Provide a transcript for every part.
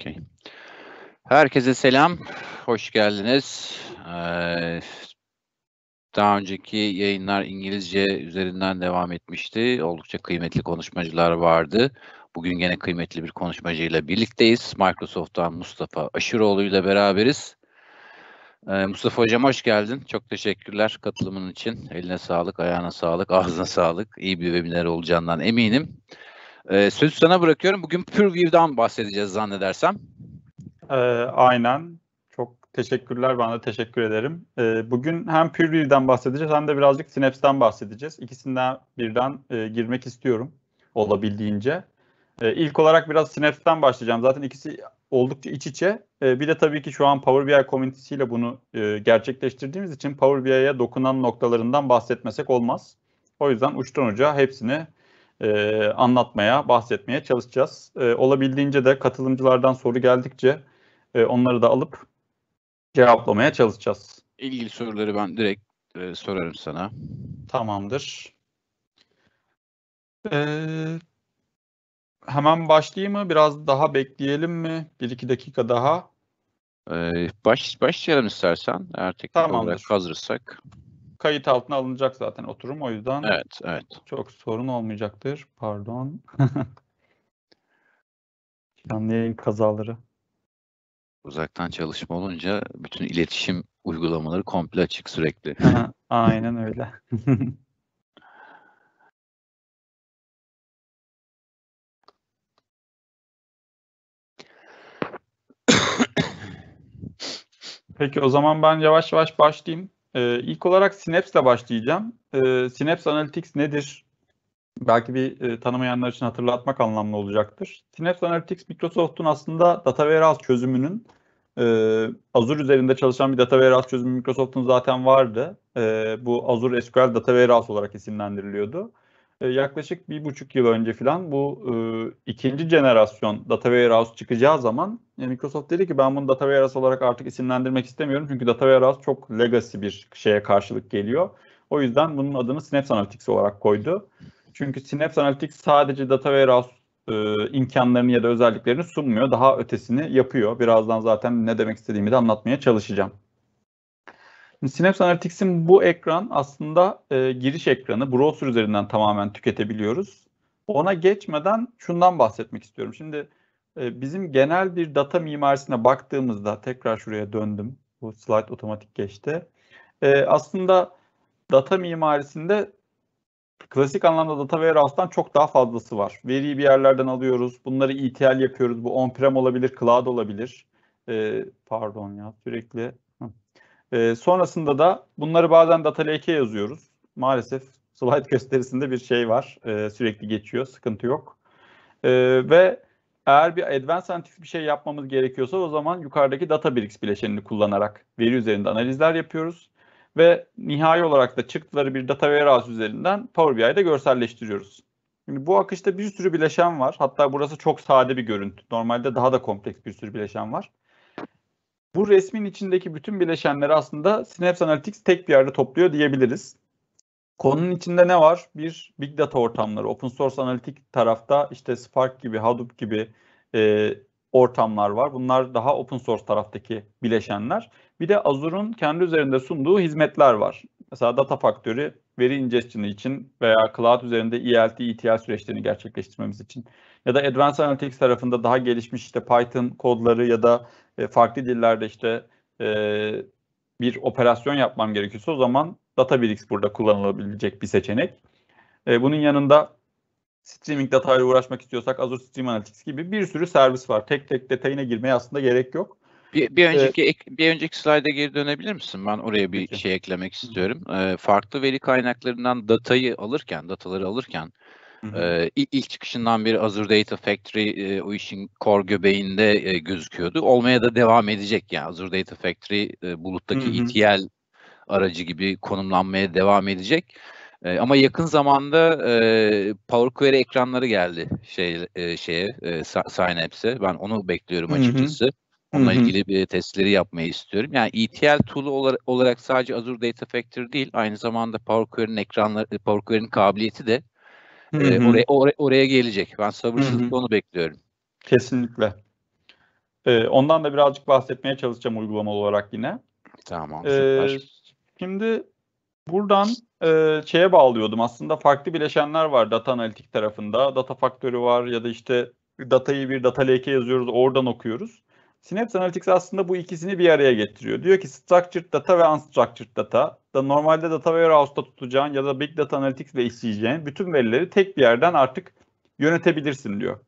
Okey. Herkese selam. Hoş geldiniz. Ee, daha önceki yayınlar İngilizce üzerinden devam etmişti. Oldukça kıymetli konuşmacılar vardı. Bugün gene kıymetli bir konuşmacıyla birlikteyiz. Microsoft'tan Mustafa Aşıroğlu ile beraberiz. Ee, Mustafa Hocam hoş geldin. Çok teşekkürler katılımın için. Eline sağlık, ayağına sağlık, ağzına sağlık. İyi bir webinar olacağından eminim. Ee, sözü sana bırakıyorum. Bugün PureView'dan bahsedeceğiz zannedersem. Ee, aynen. Çok teşekkürler. Ben de teşekkür ederim. Ee, bugün hem PureView'dan bahsedeceğiz hem de birazcık Synapse'den bahsedeceğiz. İkisinden birden e, girmek istiyorum olabildiğince. Ee, ilk olarak biraz Synapse'den başlayacağım. Zaten ikisi oldukça iç içe. Ee, bir de tabii ki şu an Power BI ile bunu e, gerçekleştirdiğimiz için Power BI'ye dokunan noktalarından bahsetmesek olmaz. O yüzden uçtan uca hepsini e, anlatmaya, bahsetmeye çalışacağız. E, olabildiğince de katılımcılardan soru geldikçe e, onları da alıp cevaplamaya çalışacağız. İlgili soruları ben direkt e, sorarım sana. Tamamdır. Ee, hemen başlayayım mı? Biraz daha bekleyelim mi? Bir iki dakika daha. Ee, baş, başlayalım istersen. Eğer teknik Tamamdır. olarak hazırsak kayıt altına alınacak zaten oturum o yüzden. Evet, evet. Çok sorun olmayacaktır. Pardon. Canlı yayın kazaları. Uzaktan çalışma olunca bütün iletişim uygulamaları komple açık sürekli. Aynen öyle. Peki o zaman ben yavaş yavaş başlayayım. Ee, ilk olarak Synapse'le başlayacağım. Ee, Synapse Analytics nedir? Belki bir e, tanımayanlar için hatırlatmak anlamlı olacaktır. Synapse Analytics, Microsoft'un aslında data warehouse çözümünün e, Azure üzerinde çalışan bir data warehouse çözümü Microsoft'un zaten vardı. E, bu Azure SQL Data Warehouse olarak isimlendiriliyordu. E, yaklaşık bir buçuk yıl önce falan bu e, ikinci jenerasyon data warehouse çıkacağı zaman e, Microsoft dedi ki ben bunu data warehouse olarak artık isimlendirmek istemiyorum. Çünkü data warehouse çok legacy bir şeye karşılık geliyor. O yüzden bunun adını Synapse Analytics olarak koydu. Çünkü Synapse Analytics sadece data warehouse e, imkanlarını ya da özelliklerini sunmuyor. Daha ötesini yapıyor. Birazdan zaten ne demek istediğimi de anlatmaya çalışacağım. Synapse Analytics'in bu ekran aslında e, giriş ekranı. Browser üzerinden tamamen tüketebiliyoruz. Ona geçmeden şundan bahsetmek istiyorum. Şimdi e, bizim genel bir data mimarisine baktığımızda tekrar şuraya döndüm. Bu slide otomatik geçti. E, aslında data mimarisinde klasik anlamda data warehouse'dan çok daha fazlası var. Veriyi bir yerlerden alıyoruz. Bunları ETL yapıyoruz. Bu on-prem olabilir, cloud olabilir. E, pardon ya sürekli e, sonrasında da bunları bazen data lake'e yazıyoruz. Maalesef slide gösterisinde bir şey var. E, sürekli geçiyor, sıkıntı yok. E, ve eğer bir advanced analytics bir şey yapmamız gerekiyorsa o zaman yukarıdaki Databricks bileşenini kullanarak veri üzerinde analizler yapıyoruz. Ve nihai olarak da çıktıları bir data warehouse üzerinden Power BI'de görselleştiriyoruz. Şimdi bu akışta bir sürü bileşen var. Hatta burası çok sade bir görüntü. Normalde daha da kompleks bir sürü bileşen var bu resmin içindeki bütün bileşenleri aslında Synapse Analytics tek bir yerde topluyor diyebiliriz. Konunun içinde ne var? Bir big data ortamları, open source analitik tarafta işte Spark gibi, Hadoop gibi e, ortamlar var. Bunlar daha open source taraftaki bileşenler. Bir de Azure'un kendi üzerinde sunduğu hizmetler var mesela data faktörü veri ingestion için veya cloud üzerinde ELT, ETL süreçlerini gerçekleştirmemiz için ya da advanced analytics tarafında daha gelişmiş işte Python kodları ya da e, farklı dillerde işte e, bir operasyon yapmam gerekiyorsa o zaman Databricks burada kullanılabilecek bir seçenek. E, bunun yanında streaming datayla uğraşmak istiyorsak Azure Stream Analytics gibi bir sürü servis var. Tek tek detayına girmeye aslında gerek yok. Bir, bir önceki ee, bir önceki slayda geri dönebilir misin? Ben oraya bir peki. şey eklemek istiyorum. Ee, farklı veri kaynaklarından datayı alırken, dataları alırken e, ilk çıkışından beri Azure Data Factory e, o işin core göbeğinde e, gözüküyordu. Olmaya da devam edecek yani Azure Data Factory e, buluttaki hı hı. ETL aracı gibi konumlanmaya devam edecek. E, ama yakın zamanda e, Power Query ekranları geldi şey e, şeye e, Synapse'e. Ben onu bekliyorum açıkçası. Hı hı. Onunla Hı-hı. ilgili bir testleri yapmayı istiyorum. Yani ETL tool'u olarak sadece Azure Data Factory değil, aynı zamanda Power Query'nin ekranları, Power Query'nin kabiliyeti de e, oraya, oraya, oraya gelecek. Ben sabırsızlıkla onu bekliyorum. Kesinlikle. Ee, ondan da birazcık bahsetmeye çalışacağım uygulama olarak yine. Tamam. Ee, şimdi buradan e, şeye bağlıyordum. Aslında farklı bileşenler var data analitik tarafında. Data factory var ya da işte datayı bir data lake'e yazıyoruz, oradan okuyoruz. Synapse Analytics aslında bu ikisini bir araya getiriyor. Diyor ki structured data ve unstructured data da normalde data warehouse'da tutacağın ya da big data analytics ile işleyeceğin bütün verileri tek bir yerden artık yönetebilirsin diyor.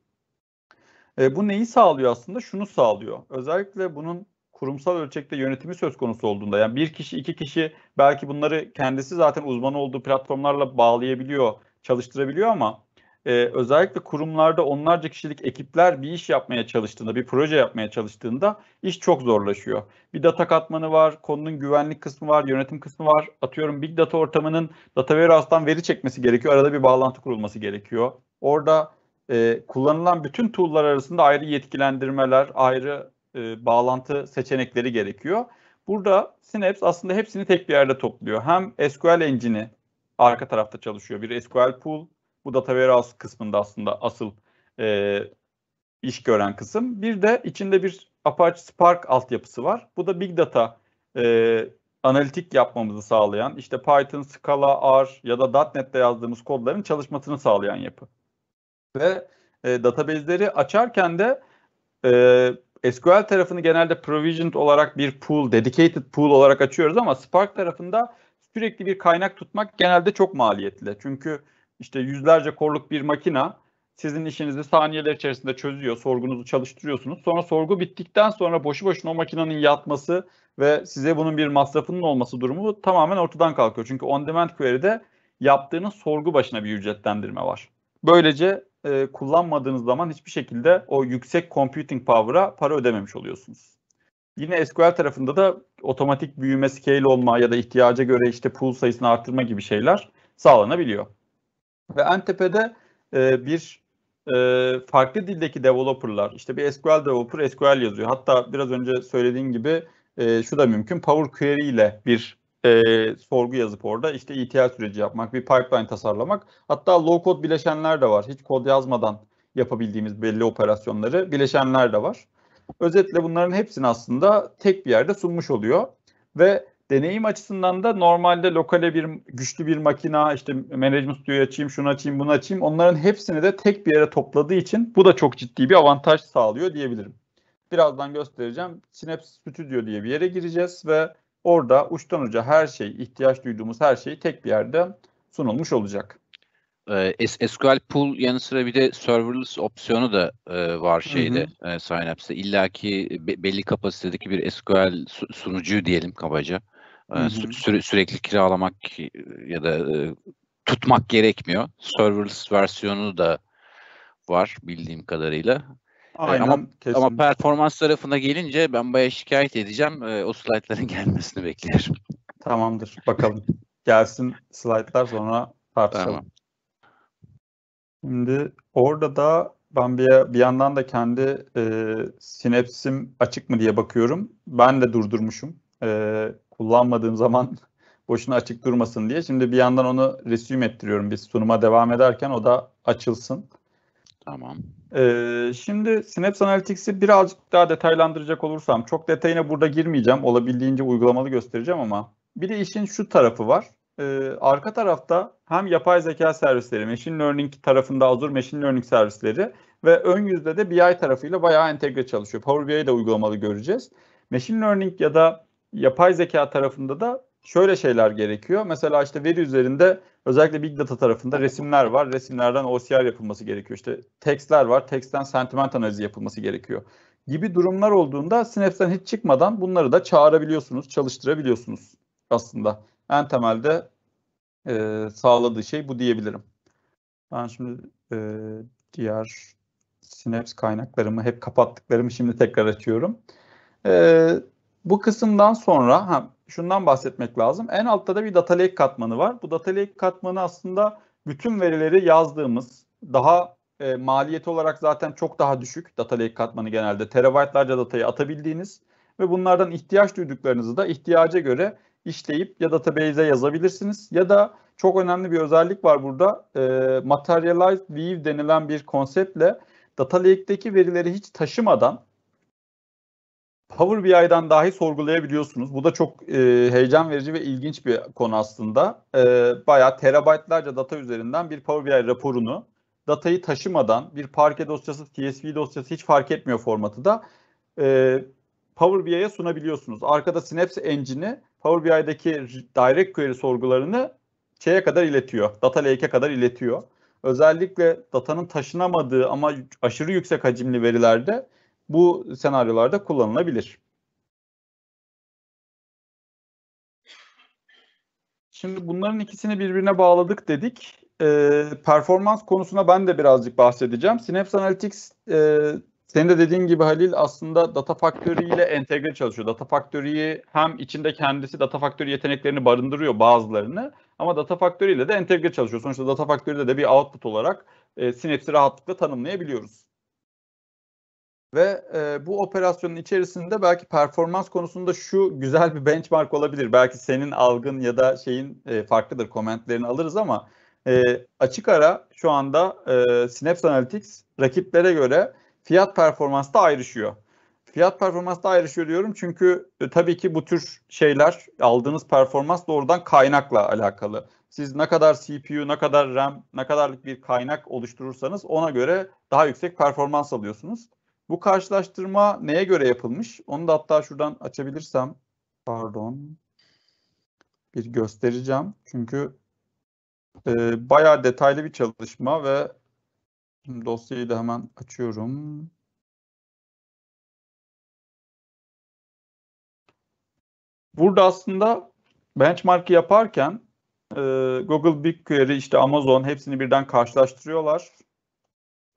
E, bu neyi sağlıyor aslında? Şunu sağlıyor. Özellikle bunun kurumsal ölçekte yönetimi söz konusu olduğunda yani bir kişi iki kişi belki bunları kendisi zaten uzman olduğu platformlarla bağlayabiliyor, çalıştırabiliyor ama e, özellikle kurumlarda onlarca kişilik ekipler bir iş yapmaya çalıştığında, bir proje yapmaya çalıştığında iş çok zorlaşıyor. Bir data katmanı var, konunun güvenlik kısmı var, yönetim kısmı var. Atıyorum Big Data ortamının Data Warehouse'dan veri çekmesi gerekiyor. Arada bir bağlantı kurulması gerekiyor. Orada e, kullanılan bütün tool'lar arasında ayrı yetkilendirmeler, ayrı e, bağlantı seçenekleri gerekiyor. Burada Synapse aslında hepsini tek bir yerde topluyor. Hem SQL engine'i arka tarafta çalışıyor. Bir SQL pool, bu data warehouse kısmında aslında asıl e, iş gören kısım. Bir de içinde bir Apache Spark altyapısı var. Bu da Big Data e, analitik yapmamızı sağlayan, işte Python, Scala, R ya da .NET'te yazdığımız kodların çalışmasını sağlayan yapı. Ve e, database'leri açarken de e, SQL tarafını genelde provisioned olarak bir pool, dedicated pool olarak açıyoruz ama Spark tarafında sürekli bir kaynak tutmak genelde çok maliyetli. Çünkü işte yüzlerce korluk bir makina sizin işinizi saniyeler içerisinde çözüyor, sorgunuzu çalıştırıyorsunuz. Sonra sorgu bittikten sonra boşu boşuna o makinenin yatması ve size bunun bir masrafının olması durumu tamamen ortadan kalkıyor. Çünkü on demand query'de yaptığınız sorgu başına bir ücretlendirme var. Böylece e, kullanmadığınız zaman hiçbir şekilde o yüksek computing power'a para ödememiş oluyorsunuz. Yine SQL tarafında da otomatik büyüme, scale olma ya da ihtiyaca göre işte pool sayısını artırma gibi şeyler sağlanabiliyor. Ve en tepede e, bir e, farklı dildeki developerlar, işte bir SQL developer SQL yazıyor. Hatta biraz önce söylediğim gibi e, şu da mümkün, Power Query ile bir e, sorgu yazıp orada işte ETL süreci yapmak, bir pipeline tasarlamak. Hatta low code bileşenler de var. Hiç kod yazmadan yapabildiğimiz belli operasyonları bileşenler de var. Özetle bunların hepsini aslında tek bir yerde sunmuş oluyor ve deneyim açısından da normalde lokale bir güçlü bir makina işte management stüdyoyu açayım şunu açayım bunu açayım onların hepsini de tek bir yere topladığı için bu da çok ciddi bir avantaj sağlıyor diyebilirim. Birazdan göstereceğim. Synapse Studio diye bir yere gireceğiz ve orada uçtan uca her şey ihtiyaç duyduğumuz her şeyi tek bir yerde sunulmuş olacak. E, SQL Pool yanı sıra bir de serverless opsiyonu da e, var şeyde hı hı. E, Synapse'de. İlla ki be, belli kapasitedeki bir SQL sunucuyu diyelim kabaca. Hı hı. Ee, sürekli kiralamak ya da e, tutmak gerekmiyor. Serverless versiyonu da var bildiğim kadarıyla. Ee, Aynen, ama, ama performans tarafına gelince ben bayağı şikayet edeceğim. Ee, o slaytların gelmesini beklerim. Tamamdır. Bakalım. Gelsin slaytlar sonra tartışalım. Tamam. Şimdi orada da ben bir, bir yandan da kendi e, sinepsim açık mı diye bakıyorum. Ben de durdurmuşum. E, kullanmadığım zaman boşuna açık durmasın diye. Şimdi bir yandan onu resume ettiriyorum biz sunuma devam ederken o da açılsın. Tamam. Ee, şimdi Synapse Analytics'i birazcık daha detaylandıracak olursam çok detayına burada girmeyeceğim. Olabildiğince uygulamalı göstereceğim ama bir de işin şu tarafı var. Ee, arka tarafta hem yapay zeka servisleri, machine learning tarafında Azure machine learning servisleri ve ön yüzde de BI tarafıyla bayağı entegre çalışıyor. Power BI'de uygulamalı göreceğiz. Machine learning ya da yapay zeka tarafında da şöyle şeyler gerekiyor. Mesela işte veri üzerinde özellikle big data tarafında resimler var. Resimlerden OCR yapılması gerekiyor. İşte tekstler var. Teksten sentiment analizi yapılması gerekiyor. Gibi durumlar olduğunda Synapse'den hiç çıkmadan bunları da çağırabiliyorsunuz, çalıştırabiliyorsunuz aslında. En temelde e, sağladığı şey bu diyebilirim. Ben şimdi e, diğer Synapse kaynaklarımı hep kapattıklarımı şimdi tekrar açıyorum. Evet. Bu kısımdan sonra ha, şundan bahsetmek lazım. En altta da bir data lake katmanı var. Bu data lake katmanı aslında bütün verileri yazdığımız daha e, maliyeti olarak zaten çok daha düşük data lake katmanı genelde terabaytlarca datayı atabildiğiniz ve bunlardan ihtiyaç duyduklarınızı da ihtiyaca göre işleyip ya database'e yazabilirsiniz ya da çok önemli bir özellik var burada. E, materialized view denilen bir konseptle data lake'deki verileri hiç taşımadan Power BI'dan dahi sorgulayabiliyorsunuz. Bu da çok e, heyecan verici ve ilginç bir konu aslında. E, bayağı terabaytlarca data üzerinden bir Power BI raporunu datayı taşımadan bir parke dosyası, TSV dosyası hiç fark etmiyor formatı da e, Power BI'ye sunabiliyorsunuz. Arkada Synapse Engine'i Power BI'deki direct query sorgularını şeye kadar iletiyor. Data Lake'e kadar iletiyor. Özellikle datanın taşınamadığı ama aşırı yüksek hacimli verilerde bu senaryolarda kullanılabilir. Şimdi bunların ikisini birbirine bağladık dedik. E, performans konusuna ben de birazcık bahsedeceğim. Synapse Analytics e, senin de dediğin gibi Halil aslında Data Factory ile entegre çalışıyor. Data Factory'yi hem içinde kendisi Data Factory yeteneklerini barındırıyor bazılarını ama Data Factory ile de entegre çalışıyor. Sonuçta Data Factory'de de bir output olarak e, Synapse'i rahatlıkla tanımlayabiliyoruz. Ve e, bu operasyonun içerisinde belki performans konusunda şu güzel bir benchmark olabilir. Belki senin algın ya da şeyin e, farklıdır. Komentlerini alırız ama e, açık ara şu anda e, Synapse Analytics rakiplere göre fiyat performansta ayrışıyor. Fiyat performansta ayrışıyor diyorum çünkü e, tabii ki bu tür şeyler aldığınız performans doğrudan kaynakla alakalı. Siz ne kadar CPU, ne kadar RAM, ne kadarlık bir kaynak oluşturursanız ona göre daha yüksek performans alıyorsunuz. Bu karşılaştırma neye göre yapılmış? Onu da hatta şuradan açabilirsem pardon bir göstereceğim. Çünkü e, bayağı detaylı bir çalışma ve dosyayı da hemen açıyorum. Burada aslında benchmark yaparken e, Google BigQuery, işte Amazon hepsini birden karşılaştırıyorlar.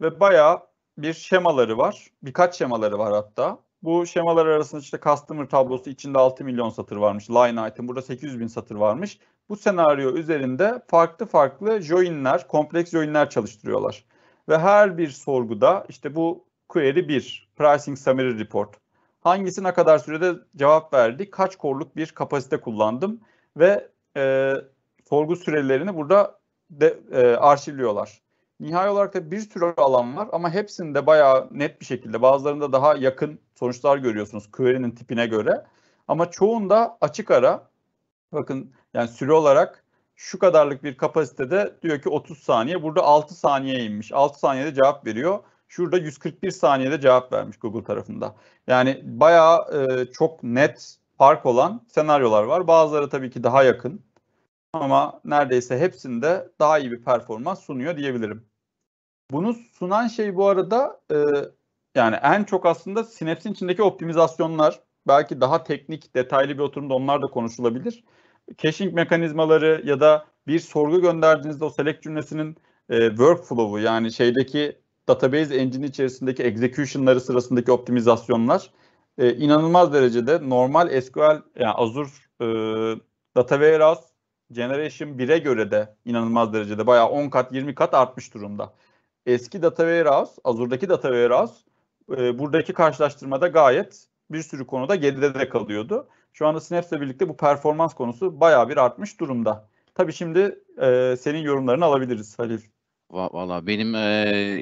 Ve bayağı bir şemaları var. Birkaç şemaları var hatta. Bu şemalar arasında işte customer tablosu içinde 6 milyon satır varmış. Line item burada 800 bin satır varmış. Bu senaryo üzerinde farklı farklı joinler, kompleks joinler çalıştırıyorlar. Ve her bir sorguda işte bu query 1, pricing summary report. Hangisi ne kadar sürede cevap verdi, kaç korluk bir kapasite kullandım ve e, sorgu sürelerini burada de, e, arşivliyorlar nihai olarak da bir sürü alan var ama hepsinde bayağı net bir şekilde bazılarında daha yakın sonuçlar görüyorsunuz query'nin tipine göre. Ama çoğunda açık ara bakın yani süre olarak şu kadarlık bir kapasitede diyor ki 30 saniye burada 6 saniye inmiş. 6 saniyede cevap veriyor. Şurada 141 saniyede cevap vermiş Google tarafında. Yani bayağı e, çok net fark olan senaryolar var. Bazıları tabii ki daha yakın ama neredeyse hepsinde daha iyi bir performans sunuyor diyebilirim. Bunu sunan şey bu arada e, yani en çok aslında Synapse'in içindeki optimizasyonlar. Belki daha teknik, detaylı bir oturumda onlar da konuşulabilir. Caching mekanizmaları ya da bir sorgu gönderdiğinizde o select cümlesinin e, workflow'u yani şeydeki database engine içerisindeki execution'ları sırasındaki optimizasyonlar e, inanılmaz derecede normal SQL yani Azure e, Data Warehouse Generation 1'e göre de inanılmaz derecede bayağı 10 kat 20 kat artmış durumda. Eski Data Warehouse, Azure'daki Data Warehouse e, buradaki karşılaştırmada gayet bir sürü konuda geride de kalıyordu. Şu anda Snaps'le birlikte bu performans konusu bayağı bir artmış durumda. Tabii şimdi e, senin yorumlarını alabiliriz Halil. Valla benim e,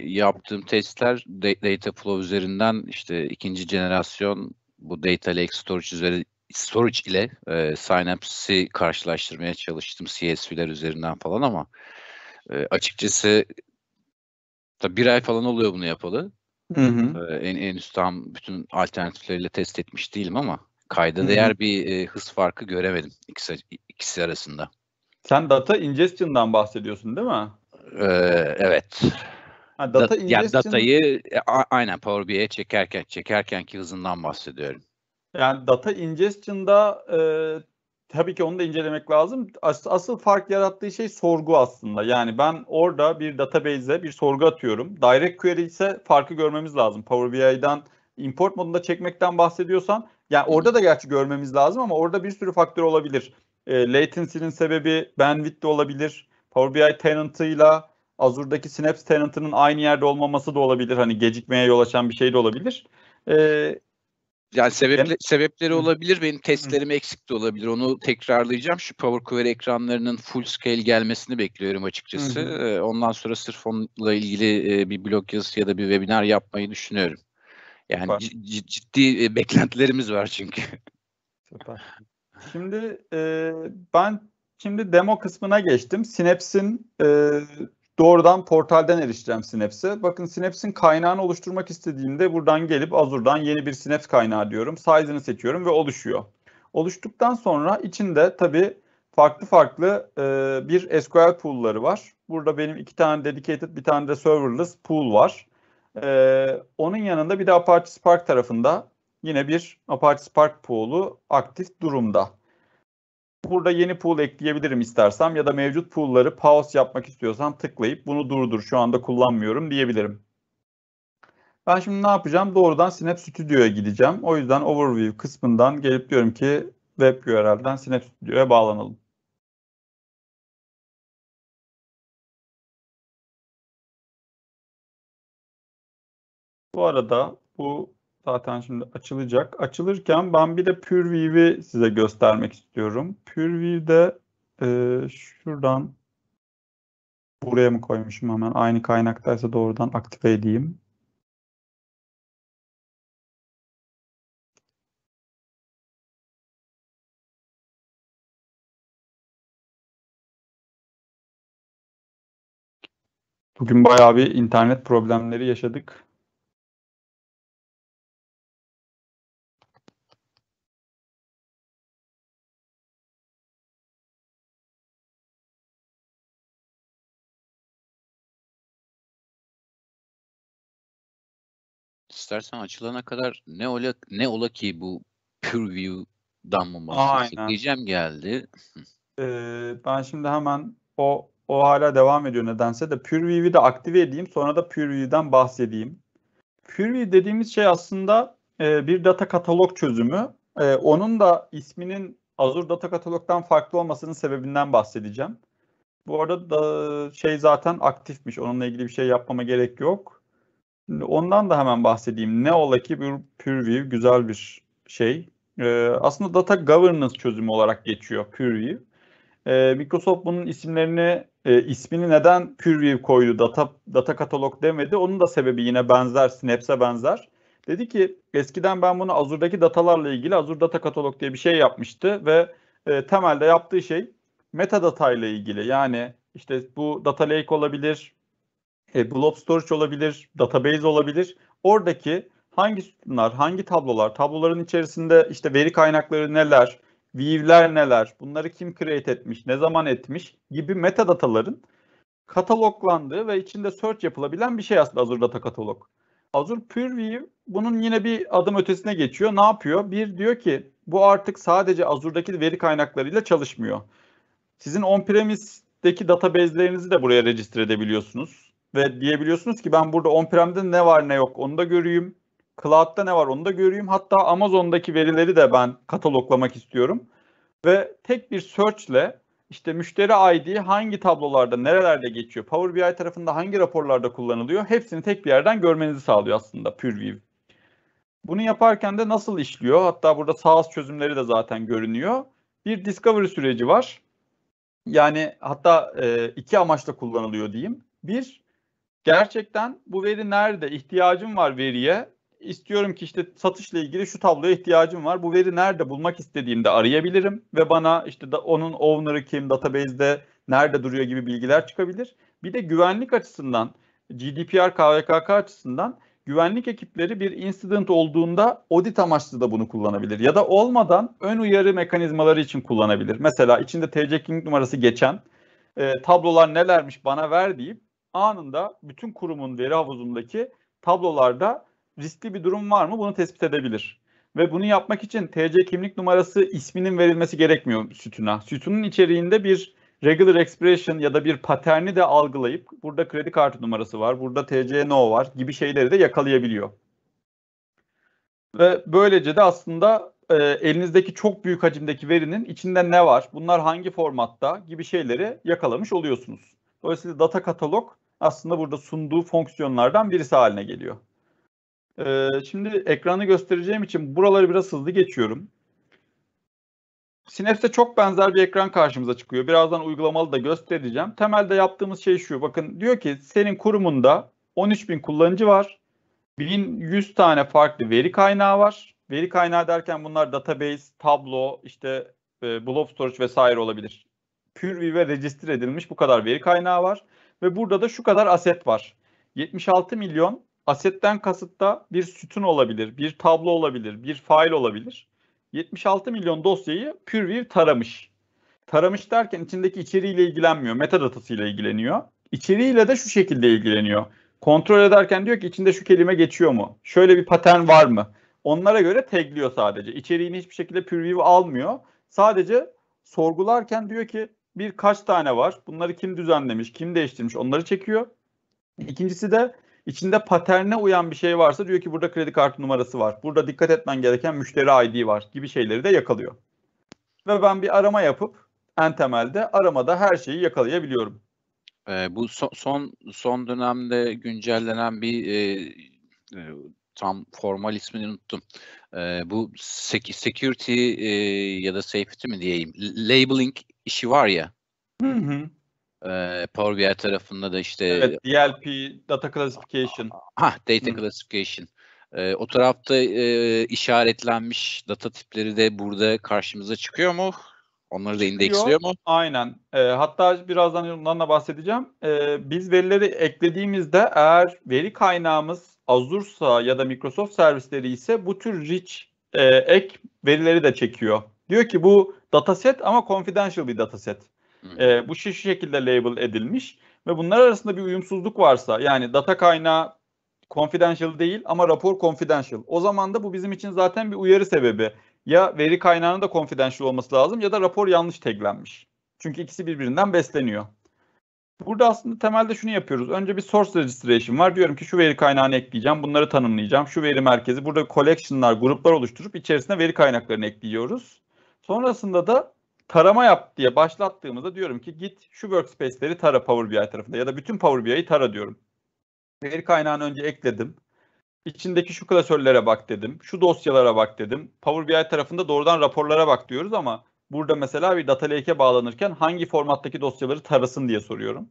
yaptığım testler data flow üzerinden işte ikinci jenerasyon bu data lake storage üzeri, storage ile e, Synapse'i karşılaştırmaya çalıştım CSV'ler üzerinden falan ama e, açıkçası tabii bir ay falan oluyor bunu yapalı. Hı hı. E, en, en üst tam bütün alternatifleriyle test etmiş değilim ama kayda değer bir e, hız farkı göremedim ikisi, ikisi arasında. Sen data ingestion'dan bahsediyorsun değil mi? Ee, evet. Ha, data Dat, ingestion... yani datayı e, a, aynen Power BI'ye çekerken çekerkenki hızından bahsediyorum. Yani data ingestion'da e, tabii ki onu da incelemek lazım. As- asıl fark yarattığı şey sorgu aslında. Yani ben orada bir database'e bir sorgu atıyorum. Direct query ise farkı görmemiz lazım. Power BI'den import modunda çekmekten bahsediyorsan yani orada da gerçi görmemiz lazım ama orada bir sürü faktör olabilir. E, latency'nin sebebi bandwidth de olabilir. Power BI tenant'ıyla Azure'daki Synapse tenant'ının aynı yerde olmaması da olabilir. Hani gecikmeye yol açan bir şey de olabilir. E, yani sebeple, sebepleri olabilir. Benim testlerim eksik de olabilir. Onu tekrarlayacağım. Şu Power Query ekranlarının full scale gelmesini bekliyorum açıkçası. Ee, ondan sonra sırf onunla ilgili e, bir blog yazısı ya da bir webinar yapmayı düşünüyorum. Yani C- ciddi e, beklentilerimiz var çünkü. Süper. Şimdi e, ben şimdi demo kısmına geçtim. Synapse'in e, doğrudan portalden erişeceğim Synapse'e. Bakın Synapse'in kaynağını oluşturmak istediğimde buradan gelip Azure'dan yeni bir Synapse kaynağı diyorum. Size'ını seçiyorum ve oluşuyor. Oluştuktan sonra içinde tabii farklı farklı e, bir SQL pool'ları var. Burada benim iki tane dedicated bir tane de serverless pool var. E, onun yanında bir de Apache Spark tarafında yine bir Apache Spark pool'u aktif durumda. Burada yeni pool ekleyebilirim istersem ya da mevcut pool'ları pause yapmak istiyorsam tıklayıp bunu durdur şu anda kullanmıyorum diyebilirim. Ben şimdi ne yapacağım? Doğrudan Synapse Studio'ya gideceğim. O yüzden Overview kısmından gelip diyorum ki Web URL'den Synapse Studio'ya bağlanalım. Bu arada bu zaten şimdi açılacak. Açılırken ben bir de PureView'i size göstermek istiyorum. PureView'de e, şuradan buraya mı koymuşum hemen aynı kaynaktaysa doğrudan aktive edeyim. Bugün bayağı bir internet problemleri yaşadık. istersen açılana kadar ne ola ne ola ki bu Purview'dan mı bahsetsek Aynen. diyeceğim geldi. Ee, ben şimdi hemen o o hala devam ediyor nedense de Purview'i de aktive edeyim sonra da Purview'den bahsedeyim. Purview dediğimiz şey aslında e, bir data katalog çözümü. E, onun da isminin Azure Data Katalog'dan farklı olmasının sebebinden bahsedeceğim. Bu arada da şey zaten aktifmiş. Onunla ilgili bir şey yapmama gerek yok. Ondan da hemen bahsedeyim. Ne ola ki bir Purview güzel bir şey. Ee, aslında data governance çözümü olarak geçiyor Purview. Ee, Microsoft bunun isimlerini e, ismini neden Purview koydu, data data katalog demedi. Onun da sebebi yine benzer, Snaps'e benzer. Dedi ki eskiden ben bunu Azure'daki datalarla ilgili Azure Data Katalog diye bir şey yapmıştı ve e, temelde yaptığı şey metadata ile ilgili. Yani işte bu data lake olabilir, e, blob storage olabilir, database olabilir. Oradaki hangi sütunlar, hangi tablolar, tabloların içerisinde işte veri kaynakları neler, view'ler neler, bunları kim create etmiş, ne zaman etmiş gibi metadataların kataloglandığı ve içinde search yapılabilen bir şey aslında Azure Data Catalog. Azure Purview bunun yine bir adım ötesine geçiyor. Ne yapıyor? Bir diyor ki bu artık sadece Azure'daki veri kaynaklarıyla çalışmıyor. Sizin on-premise'deki database'lerinizi de buraya register edebiliyorsunuz ve diyebiliyorsunuz ki ben burada on-prem'de ne var ne yok onu da göreyim. Cloud'da ne var onu da göreyim. Hatta Amazon'daki verileri de ben kataloglamak istiyorum. Ve tek bir search'le işte müşteri ID hangi tablolarda, nerelerde geçiyor, Power BI tarafında hangi raporlarda kullanılıyor hepsini tek bir yerden görmenizi sağlıyor aslında Purview. Bunu yaparken de nasıl işliyor? Hatta burada SaaS çözümleri de zaten görünüyor. Bir discovery süreci var. Yani hatta e, iki amaçla kullanılıyor diyeyim. Bir, gerçekten bu veri nerede? İhtiyacım var veriye. İstiyorum ki işte satışla ilgili şu tabloya ihtiyacım var. Bu veri nerede bulmak istediğimde arayabilirim ve bana işte da onun owner'ı kim, database'de nerede duruyor gibi bilgiler çıkabilir. Bir de güvenlik açısından GDPR KVKK açısından güvenlik ekipleri bir incident olduğunda audit amaçlı da bunu kullanabilir. Ya da olmadan ön uyarı mekanizmaları için kullanabilir. Mesela içinde TC kimlik numarası geçen e, tablolar nelermiş bana ver deyip anında bütün kurumun veri havuzundaki tablolarda riskli bir durum var mı bunu tespit edebilir. Ve bunu yapmak için TC kimlik numarası isminin verilmesi gerekmiyor sütuna. Sütunun içeriğinde bir regular expression ya da bir paterni de algılayıp burada kredi kartı numarası var, burada TC no var gibi şeyleri de yakalayabiliyor. Ve böylece de aslında e, elinizdeki çok büyük hacimdeki verinin içinde ne var, bunlar hangi formatta gibi şeyleri yakalamış oluyorsunuz. Dolayısıyla data katalog aslında burada sunduğu fonksiyonlardan birisi haline geliyor. Ee, şimdi ekranı göstereceğim için buraları biraz hızlı geçiyorum. Synapse'de çok benzer bir ekran karşımıza çıkıyor. Birazdan uygulamalı da göstereceğim. Temelde yaptığımız şey şu. Bakın diyor ki senin kurumunda 13.000 kullanıcı var. 1100 tane farklı veri kaynağı var. Veri kaynağı derken bunlar database, tablo, işte e, blob storage vesaire olabilir. Purview ve register edilmiş bu kadar veri kaynağı var ve burada da şu kadar aset var. 76 milyon asetten kasıtta bir sütun olabilir, bir tablo olabilir, bir fail olabilir. 76 milyon dosyayı PureView taramış. Taramış derken içindeki içeriğiyle ilgilenmiyor, metadatası ilgileniyor. İçeriğiyle de şu şekilde ilgileniyor. Kontrol ederken diyor ki içinde şu kelime geçiyor mu? Şöyle bir patern var mı? Onlara göre tagliyor sadece. İçeriğini hiçbir şekilde PureView almıyor. Sadece sorgularken diyor ki bir kaç tane var. Bunları kim düzenlemiş, kim değiştirmiş onları çekiyor. İkincisi de içinde paterne uyan bir şey varsa diyor ki burada kredi kartı numarası var. Burada dikkat etmen gereken müşteri ID var gibi şeyleri de yakalıyor. Ve ben bir arama yapıp en temelde aramada her şeyi yakalayabiliyorum. E, bu so- son son dönemde güncellenen bir e, e, tam formal ismini unuttum. E, bu security e, ya da safety mi diyeyim? Labeling işi var ya. Hı hı. E, Power BI tarafında da işte evet, DLP Data Classification. Ha, Data hı. Classification. E, o tarafta e, işaretlenmiş data tipleri de burada karşımıza çıkıyor mu? Onları da indeksliyor mu? Aynen. E, hatta birazdan ondan da bahsedeceğim. E, biz verileri eklediğimizde eğer veri kaynağımız Azure'sa ya da Microsoft servisleri ise bu tür rich e, ek verileri de çekiyor Diyor ki bu dataset ama confidential bir dataset. E, bu şu şekilde label edilmiş ve bunlar arasında bir uyumsuzluk varsa yani data kaynağı confidential değil ama rapor confidential. O zaman da bu bizim için zaten bir uyarı sebebi. Ya veri kaynağının da confidential olması lazım ya da rapor yanlış taglenmiş. Çünkü ikisi birbirinden besleniyor. Burada aslında temelde şunu yapıyoruz. Önce bir source registration var. Diyorum ki şu veri kaynağını ekleyeceğim. Bunları tanımlayacağım. Şu veri merkezi. Burada collection'lar, gruplar oluşturup içerisine veri kaynaklarını ekliyoruz. Sonrasında da tarama yap diye başlattığımızda diyorum ki git şu workspace'leri tara Power BI tarafında ya da bütün Power BI'yi tara diyorum. Veri kaynağını önce ekledim. İçindeki şu klasörlere bak dedim. Şu dosyalara bak dedim. Power BI tarafında doğrudan raporlara bak diyoruz ama burada mesela bir data lake'e bağlanırken hangi formattaki dosyaları tarasın diye soruyorum.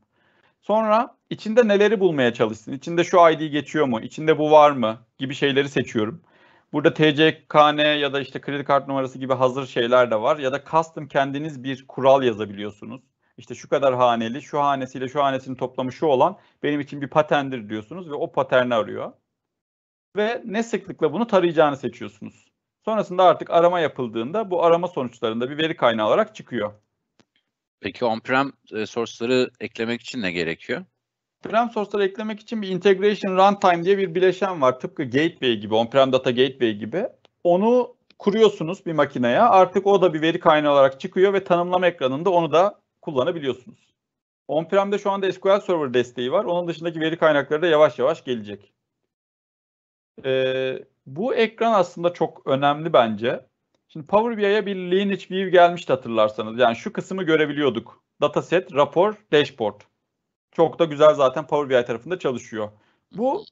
Sonra içinde neleri bulmaya çalışsın, içinde şu ID geçiyor mu, içinde bu var mı gibi şeyleri seçiyorum. Burada TCKN ya da işte kredi kart numarası gibi hazır şeyler de var. Ya da custom kendiniz bir kural yazabiliyorsunuz. İşte şu kadar haneli, şu hanesiyle şu hanesini toplamış şu olan benim için bir patendir diyorsunuz ve o paterni arıyor. Ve ne sıklıkla bunu tarayacağını seçiyorsunuz. Sonrasında artık arama yapıldığında bu arama sonuçlarında bir veri kaynağı olarak çıkıyor. Peki on-prem e, source'ları eklemek için ne gerekiyor? on-prem source'ları eklemek için bir integration runtime diye bir bileşen var. Tıpkı gateway gibi, on-prem data gateway gibi. Onu kuruyorsunuz bir makineye. Artık o da bir veri kaynağı olarak çıkıyor ve tanımlama ekranında onu da kullanabiliyorsunuz. On-prem'de şu anda SQL Server desteği var. Onun dışındaki veri kaynakları da yavaş yavaş gelecek. Ee, bu ekran aslında çok önemli bence. Şimdi Power BI'ye bir lineage view gelmişti hatırlarsanız. Yani şu kısmı görebiliyorduk. Dataset, rapor, dashboard. Çok da güzel zaten Power BI tarafında çalışıyor. Bu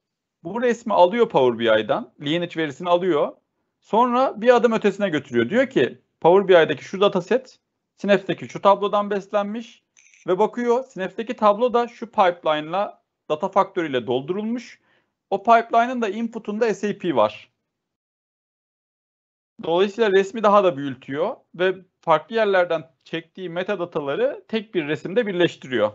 bu resmi alıyor Power BI'dan. Lineage verisini alıyor. Sonra bir adım ötesine götürüyor. Diyor ki Power BI'deki şu dataset Synapse'deki şu tablodan beslenmiş ve bakıyor Synapse'deki tablo da şu pipeline'la data faktörü ile doldurulmuş. O pipeline'ın da input'unda SAP var. Dolayısıyla resmi daha da büyütüyor ve farklı yerlerden çektiği metadataları tek bir resimde birleştiriyor.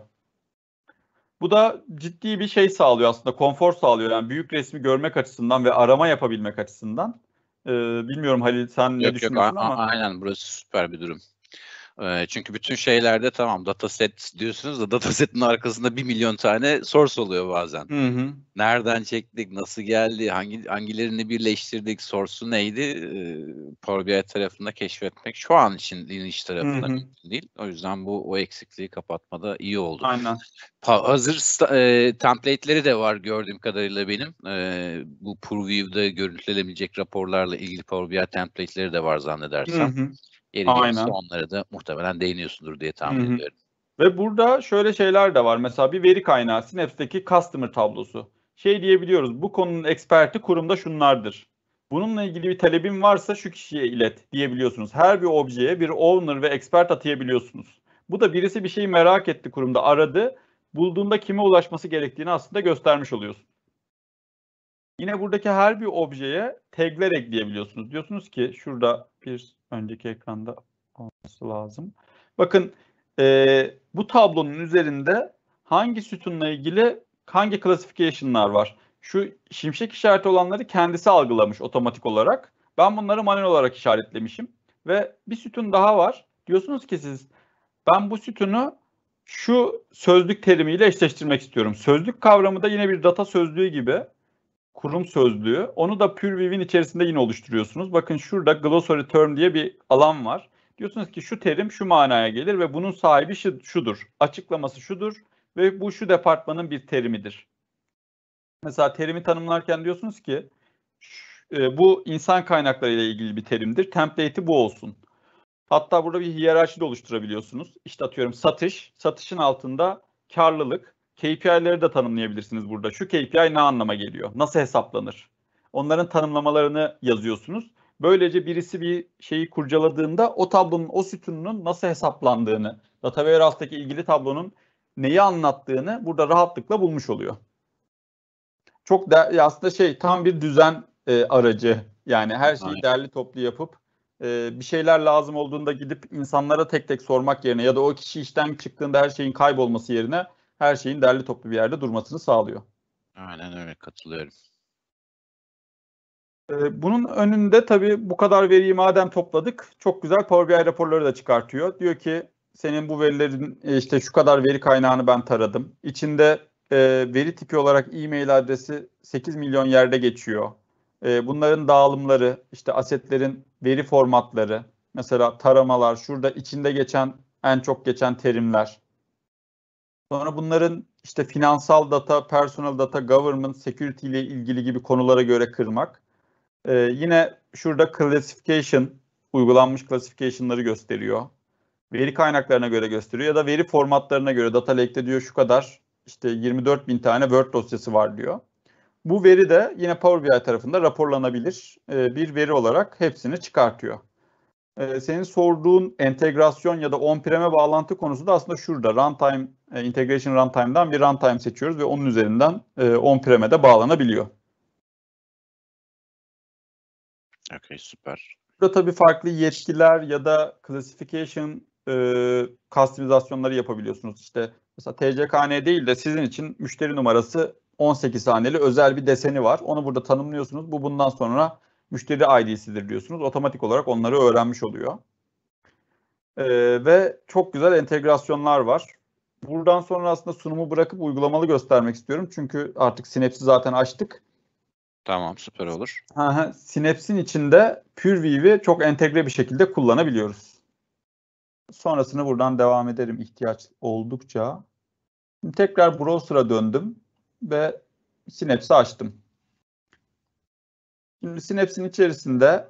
Bu da ciddi bir şey sağlıyor aslında, konfor sağlıyor. Yani büyük resmi görmek açısından ve arama yapabilmek açısından. Ee, bilmiyorum Halil sen yok, ne düşünüyorsun yok, ama. Aynen burası süper bir durum. Ee, çünkü bütün şeylerde tamam dataset diyorsunuz da datasetin arkasında bir milyon tane source oluyor bazen. Hı hı. Nereden çektik, nasıl geldi, hangi hangilerini birleştirdik, source'u neydi? E, Power BI tarafında keşfetmek şu an için iniş tarafında hı hı. değil. O yüzden bu o eksikliği kapatmada iyi oldu. Aynen. Pa- hazır e, template'leri de var gördüğüm kadarıyla benim. E, bu Purview'da görüntülenebilecek raporlarla ilgili Power BI template'leri de var zannedersem. Hı hı. Yeri onlara da muhtemelen değiniyorsundur diye tahmin Hı-hı. ediyorum. Ve burada şöyle şeyler de var. Mesela bir veri kaynağı Synapse'deki customer tablosu. Şey diyebiliyoruz. Bu konunun eksperti kurumda şunlardır. Bununla ilgili bir talebin varsa şu kişiye ilet diyebiliyorsunuz. Her bir objeye bir owner ve expert atayabiliyorsunuz. Bu da birisi bir şeyi merak etti kurumda aradı. Bulduğunda kime ulaşması gerektiğini aslında göstermiş oluyorsun. Yine buradaki her bir objeye tagler ekleyebiliyorsunuz. Diyorsunuz ki şurada bir önceki ekranda olması lazım. Bakın e, bu tablonun üzerinde hangi sütunla ilgili hangi classification'lar var? Şu şimşek işareti olanları kendisi algılamış otomatik olarak. Ben bunları manuel olarak işaretlemişim. Ve bir sütun daha var. Diyorsunuz ki siz ben bu sütunu şu sözlük terimiyle eşleştirmek istiyorum. Sözlük kavramı da yine bir data sözlüğü gibi kurum sözlüğü. Onu da pure içerisinde yine oluşturuyorsunuz. Bakın şurada glossary term diye bir alan var. Diyorsunuz ki şu terim şu manaya gelir ve bunun sahibi şudur. Açıklaması şudur ve bu şu departmanın bir terimidir. Mesela terimi tanımlarken diyorsunuz ki e, bu insan kaynakları ile ilgili bir terimdir. Template'i bu olsun. Hatta burada bir hiyerarşi de oluşturabiliyorsunuz. İşte atıyorum satış, satışın altında karlılık, KPI'leri de tanımlayabilirsiniz burada. Şu KPI ne anlama geliyor? Nasıl hesaplanır? Onların tanımlamalarını yazıyorsunuz. Böylece birisi bir şeyi kurcaladığında o tablonun, o sütununun nasıl hesaplandığını, data warehouse'daki ilgili tablonun neyi anlattığını burada rahatlıkla bulmuş oluyor. Çok de, aslında şey tam bir düzen e, aracı. Yani her şeyi Aynen. derli toplu yapıp e, bir şeyler lazım olduğunda gidip insanlara tek tek sormak yerine ya da o kişi işten çıktığında her şeyin kaybolması yerine her şeyin derli toplu bir yerde durmasını sağlıyor. Aynen öyle katılıyorum. Ee, bunun önünde tabii bu kadar veriyi madem topladık çok güzel Power BI raporları da çıkartıyor. Diyor ki senin bu verilerin e, işte şu kadar veri kaynağını ben taradım. İçinde e, veri tipi olarak e-mail adresi 8 milyon yerde geçiyor. E, bunların dağılımları, işte asetlerin veri formatları, mesela taramalar, şurada içinde geçen en çok geçen terimler, Sonra bunların işte finansal data, personal data, government, security ile ilgili gibi konulara göre kırmak. Ee, yine şurada classification, uygulanmış classification'ları gösteriyor. Veri kaynaklarına göre gösteriyor ya da veri formatlarına göre data lake'te diyor şu kadar işte 24 bin tane Word dosyası var diyor. Bu veri de yine Power BI tarafında raporlanabilir ee, bir veri olarak hepsini çıkartıyor. Ee, senin sorduğun entegrasyon ya da on-prem'e bağlantı konusu da aslında şurada. Runtime, e, integration runtime'dan bir runtime seçiyoruz ve onun üzerinden e, on-prem'e de bağlanabiliyor. Okay, süper. Burada tabii farklı yetkiler ya da classification e, kastimizasyonları yapabiliyorsunuz. İşte mesela TCKN değil de sizin için müşteri numarası 18 haneli özel bir deseni var. Onu burada tanımlıyorsunuz. Bu bundan sonra müşteri ID'sidir diyorsunuz. Otomatik olarak onları öğrenmiş oluyor. E, ve çok güzel entegrasyonlar var. Buradan sonra aslında sunumu bırakıp uygulamalı göstermek istiyorum. Çünkü artık Synapse'i zaten açtık. Tamam süper olur. Synapse'in içinde PureView'i çok entegre bir şekilde kullanabiliyoruz. Sonrasını buradan devam ederim ihtiyaç oldukça. Şimdi tekrar browser'a döndüm ve Synapse'i açtım. Şimdi Synapse'in içerisinde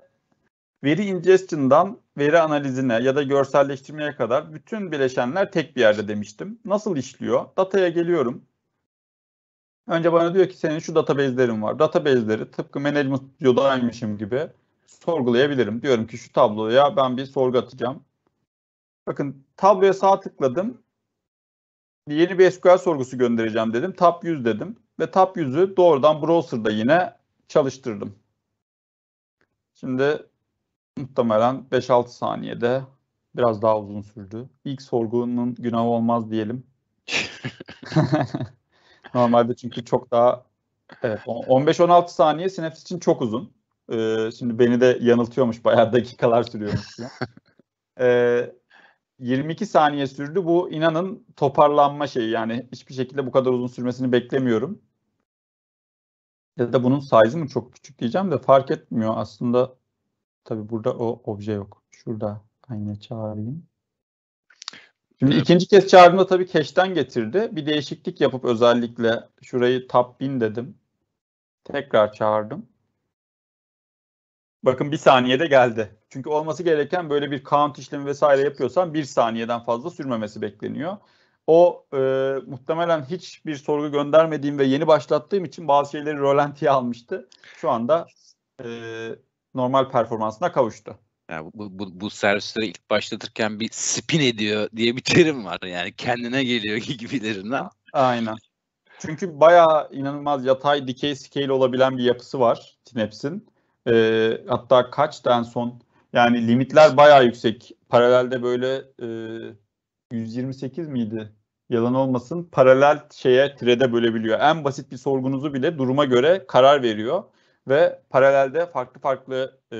veri ingestion'dan veri analizine ya da görselleştirmeye kadar bütün bileşenler tek bir yerde demiştim. Nasıl işliyor? Dataya geliyorum. Önce bana diyor ki senin şu database'lerin var. Database'leri tıpkı Management Studio'daymışım gibi sorgulayabilirim. Diyorum ki şu tabloya ben bir sorgu atacağım. Bakın tabloya sağ tıkladım. Yeni bir SQL sorgusu göndereceğim dedim. Tab 100 dedim ve Tab 100'ü doğrudan browser'da yine çalıştırdım. Şimdi muhtemelen 5-6 saniyede biraz daha uzun sürdü. İlk sorgunun günahı olmaz diyelim. Normalde çünkü çok daha evet, 15-16 saniye Synapse için çok uzun. Ee, şimdi beni de yanıltıyormuş bayağı dakikalar sürüyormuş. Ee, 22 saniye sürdü. Bu inanın toparlanma şeyi yani hiçbir şekilde bu kadar uzun sürmesini beklemiyorum ya da bunun size mı çok küçük diyeceğim de fark etmiyor aslında. Tabi burada o obje yok. Şurada aynı yine çağırayım. Şimdi ikinci kez çağırdığımda tabi cache'den getirdi. Bir değişiklik yapıp özellikle şurayı tab 1000 dedim. Tekrar çağırdım. Bakın bir saniyede geldi. Çünkü olması gereken böyle bir count işlemi vesaire yapıyorsan bir saniyeden fazla sürmemesi bekleniyor o e, muhtemelen hiçbir sorgu göndermediğim ve yeni başlattığım için bazı şeyleri rölantiye almıştı. Şu anda e, normal performansına kavuştu. Yani bu, bu, bu servisleri ilk başlatırken bir spin ediyor diye bir terim var. Yani kendine geliyor gibilerinden. Aynen. Çünkü bayağı inanılmaz yatay dikey scale olabilen bir yapısı var Tineps'in. E, hatta kaç en son yani limitler bayağı yüksek. Paralelde böyle e, 128 miydi? Yalan olmasın. Paralel şeye thread'e bölebiliyor. En basit bir sorgunuzu bile duruma göre karar veriyor ve paralelde farklı farklı e,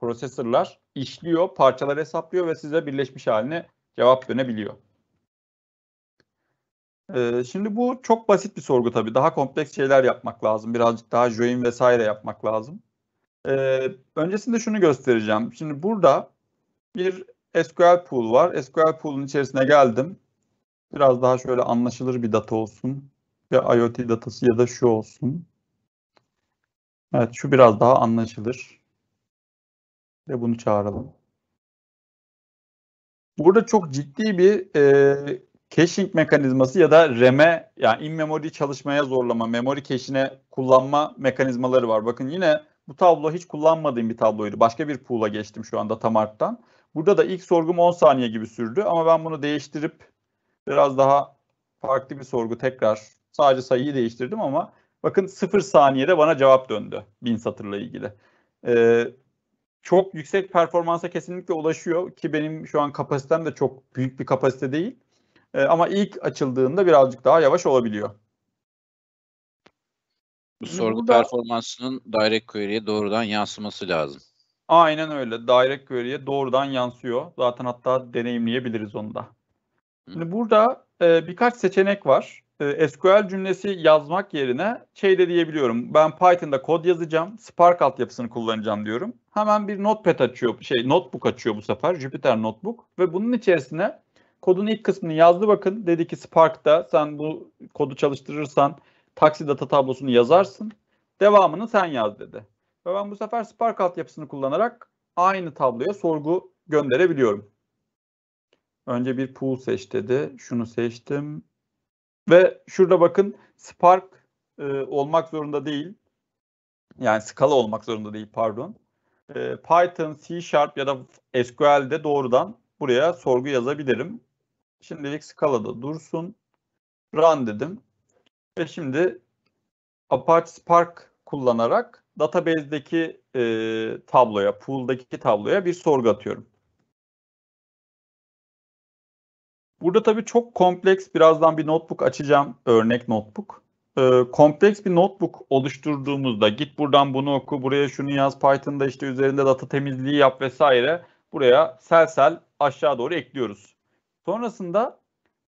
prosesörler işliyor, parçalar hesaplıyor ve size birleşmiş haline cevap dönebiliyor. E, şimdi bu çok basit bir sorgu tabii. Daha kompleks şeyler yapmak lazım. Birazcık daha join vesaire yapmak lazım. E, öncesinde şunu göstereceğim. Şimdi burada bir SQL pool var. SQL pool'un içerisine geldim. Biraz daha şöyle anlaşılır bir data olsun. Ya IoT datası ya da şu olsun. Evet şu biraz daha anlaşılır. Ve bunu çağıralım. Burada çok ciddi bir e, caching mekanizması ya da RAM'e yani in-memory çalışmaya zorlama, memory cache'ine kullanma mekanizmaları var. Bakın yine bu tablo hiç kullanmadığım bir tabloydu. Başka bir pool'a geçtim şu anda Tamart'tan. Burada da ilk sorgum 10 saniye gibi sürdü ama ben bunu değiştirip biraz daha farklı bir sorgu tekrar sadece sayıyı değiştirdim ama bakın 0 saniyede bana cevap döndü 1000 satırla ilgili. Ee, çok yüksek performansa kesinlikle ulaşıyor ki benim şu an kapasitem de çok büyük bir kapasite değil. Ee, ama ilk açıldığında birazcık daha yavaş olabiliyor. Bu sorgu Burada... performansının direct query'e doğrudan yansıması lazım. Aynen öyle. Direct query'e doğrudan yansıyor. Zaten hatta deneyimleyebiliriz onu da. Şimdi burada e, birkaç seçenek var. E, SQL cümlesi yazmak yerine şey de diyebiliyorum. Ben Python'da kod yazacağım. Spark altyapısını kullanacağım diyorum. Hemen bir notepad açıyor. Şey notebook açıyor bu sefer. Jupyter Notebook. Ve bunun içerisine kodun ilk kısmını yazdı bakın. Dedi ki Spark'ta sen bu kodu çalıştırırsan taksi data tablosunu yazarsın. Devamını sen yaz dedi. Ve ben bu sefer Spark altyapısını kullanarak aynı tabloya sorgu gönderebiliyorum. Önce bir pool seç dedi. Şunu seçtim. Ve şurada bakın Spark e, olmak zorunda değil. Yani Scala olmak zorunda değil pardon. E, Python, C Sharp ya da SQL'de doğrudan buraya sorgu yazabilirim. Şimdilik Scala'da dursun. Run dedim. Ve şimdi Apache Spark kullanarak database'deki e, tabloya, pool'daki tabloya bir sorgu atıyorum. Burada tabii çok kompleks, birazdan bir notebook açacağım, örnek notebook. E, kompleks bir notebook oluşturduğumuzda git buradan bunu oku, buraya şunu yaz, Python'da işte üzerinde data temizliği yap vesaire. Buraya sel sel aşağı doğru ekliyoruz. Sonrasında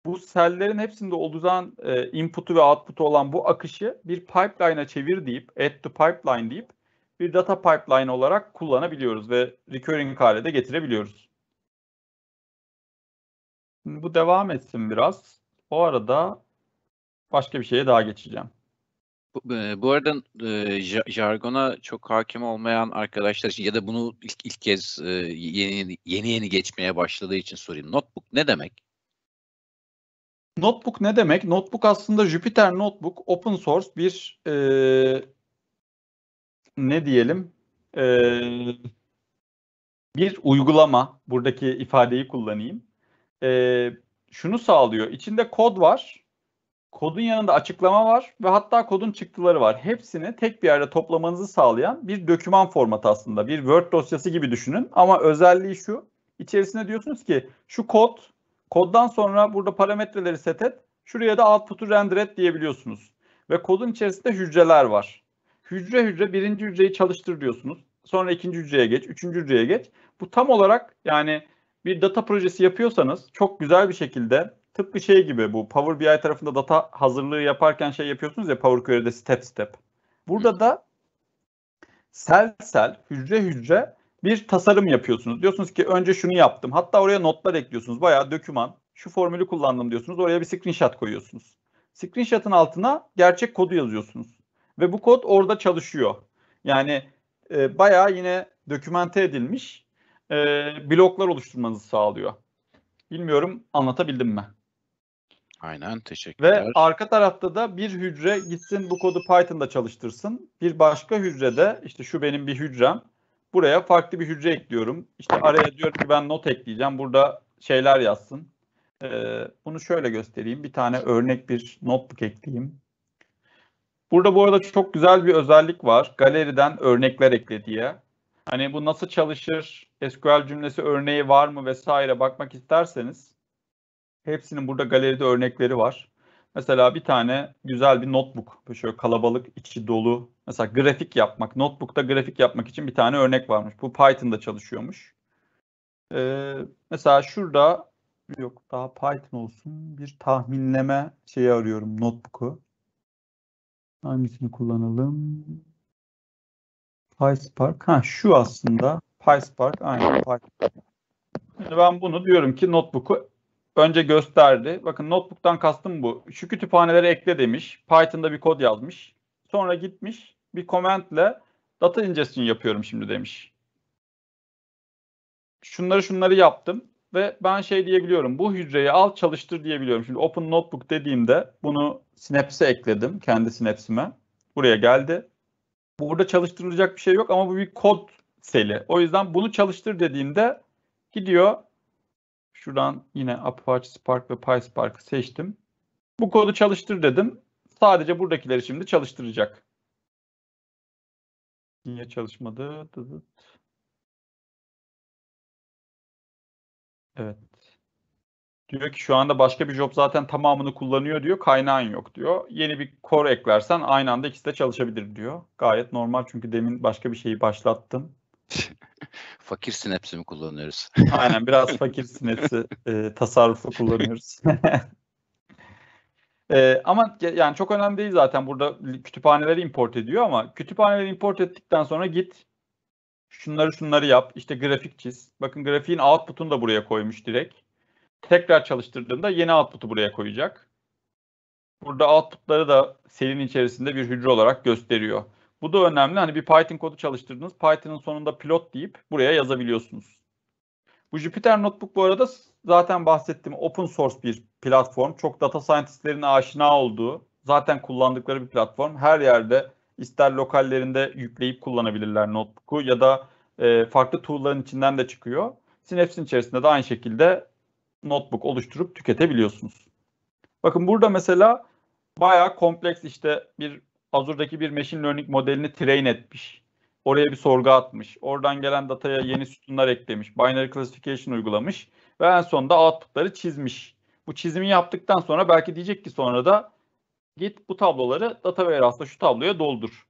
bu sellerin hepsinde oluşan e, input'u ve output'u olan bu akışı bir pipeline'a çevir deyip, add to pipeline deyip bir data pipeline olarak kullanabiliyoruz ve recurring hale de getirebiliyoruz. Şimdi bu devam etsin biraz. O arada başka bir şeye daha geçeceğim. Bu, e, bu arada e, jargona çok hakim olmayan arkadaşlar için ya da bunu ilk ilk kez e, yeni yeni yeni geçmeye başladığı için sorayım. Notebook ne demek? Notebook ne demek? Notebook aslında Jupyter Notebook open source bir e, ne diyelim e, bir uygulama. Buradaki ifadeyi kullanayım. E, şunu sağlıyor. İçinde kod var. Kodun yanında açıklama var ve hatta kodun çıktıları var. Hepsini tek bir yerde toplamanızı sağlayan bir döküman formatı aslında. Bir Word dosyası gibi düşünün ama özelliği şu. İçerisine diyorsunuz ki şu kod Koddan sonra burada parametreleri set et. Şuraya da output'u render et diyebiliyorsunuz. Ve kodun içerisinde hücreler var. Hücre hücre birinci hücreyi çalıştır diyorsunuz. Sonra ikinci hücreye geç, üçüncü hücreye geç. Bu tam olarak yani bir data projesi yapıyorsanız çok güzel bir şekilde tıpkı şey gibi bu Power BI tarafında data hazırlığı yaparken şey yapıyorsunuz ya Power Query'de step step. Burada da sel sel, hücre hücre bir tasarım yapıyorsunuz. Diyorsunuz ki önce şunu yaptım. Hatta oraya notlar ekliyorsunuz. Bayağı döküman. Şu formülü kullandım diyorsunuz. Oraya bir screenshot koyuyorsunuz. Screenshot'ın altına gerçek kodu yazıyorsunuz. Ve bu kod orada çalışıyor. Yani e, bayağı yine dokümente edilmiş e, bloklar oluşturmanızı sağlıyor. Bilmiyorum anlatabildim mi? Aynen teşekkürler. Ve arka tarafta da bir hücre gitsin bu kodu Python'da çalıştırsın. Bir başka hücrede işte şu benim bir hücrem Buraya farklı bir hücre ekliyorum. İşte araya diyorum ki ben not ekleyeceğim. Burada şeyler yazsın. Ee, bunu şöyle göstereyim. Bir tane örnek bir notebook ekleyeyim. Burada bu arada çok güzel bir özellik var. Galeriden örnekler ekle diye. Hani bu nasıl çalışır, SQL cümlesi örneği var mı vesaire bakmak isterseniz hepsinin burada galeride örnekleri var. Mesela bir tane güzel bir notebook, şöyle kalabalık, içi dolu Mesela grafik yapmak, notebook'ta grafik yapmak için bir tane örnek varmış. Bu Python'da çalışıyormuş. Ee, mesela şurada yok daha Python olsun bir tahminleme şeyi arıyorum notebook'u. Hangisini kullanalım? PySpark. Ha şu aslında. PySpark aynı. Şimdi ben bunu diyorum ki notebook'u önce gösterdi. Bakın notebook'tan kastım bu. Şu kütüphanelere ekle demiş. Python'da bir kod yazmış. Sonra gitmiş bir commentle data ingestion yapıyorum şimdi demiş. Şunları şunları yaptım ve ben şey diyebiliyorum. Bu hücreyi al çalıştır diyebiliyorum. Şimdi Open Notebook dediğimde bunu Synapse'e ekledim. Kendi Synapse'ime. Buraya geldi. Burada çalıştırılacak bir şey yok ama bu bir kod seli. O yüzden bunu çalıştır dediğimde gidiyor. Şuradan yine Apache Spark ve PySpark'ı seçtim. Bu kodu çalıştır dedim. Sadece buradakileri şimdi çalıştıracak. Niye çalışmadı? Evet. Diyor ki şu anda başka bir job zaten tamamını kullanıyor diyor. Kaynağın yok diyor. Yeni bir core eklersen aynı anda ikisi de çalışabilir diyor. Gayet normal çünkü demin başka bir şeyi başlattım. fakir sinepsi mi kullanıyoruz? Aynen biraz fakir sinepsi e, tasarrufu kullanıyoruz. Ee, ama yani çok önemli değil zaten burada kütüphaneleri import ediyor ama kütüphaneleri import ettikten sonra git şunları şunları yap işte grafik çiz. Bakın grafiğin output'unu da buraya koymuş direkt. Tekrar çalıştırdığında yeni output'u buraya koyacak. Burada output'ları da serinin içerisinde bir hücre olarak gösteriyor. Bu da önemli. Hani bir Python kodu çalıştırdınız. Python'ın sonunda pilot deyip buraya yazabiliyorsunuz. Bu Jupyter Notebook bu arada zaten bahsettiğim open source bir platform. Çok data scientistlerin aşina olduğu, zaten kullandıkları bir platform. Her yerde ister lokallerinde yükleyip kullanabilirler notebook'u ya da e, farklı tool'ların içinden de çıkıyor. Synapse'in içerisinde de aynı şekilde notebook oluşturup tüketebiliyorsunuz. Bakın burada mesela bayağı kompleks işte bir Azure'daki bir machine learning modelini train etmiş. Oraya bir sorgu atmış. Oradan gelen dataya yeni sütunlar eklemiş. Binary classification uygulamış ve en sonunda output'ları çizmiş. Bu çizimi yaptıktan sonra belki diyecek ki sonra da git bu tabloları data warehouse'da şu tabloya doldur.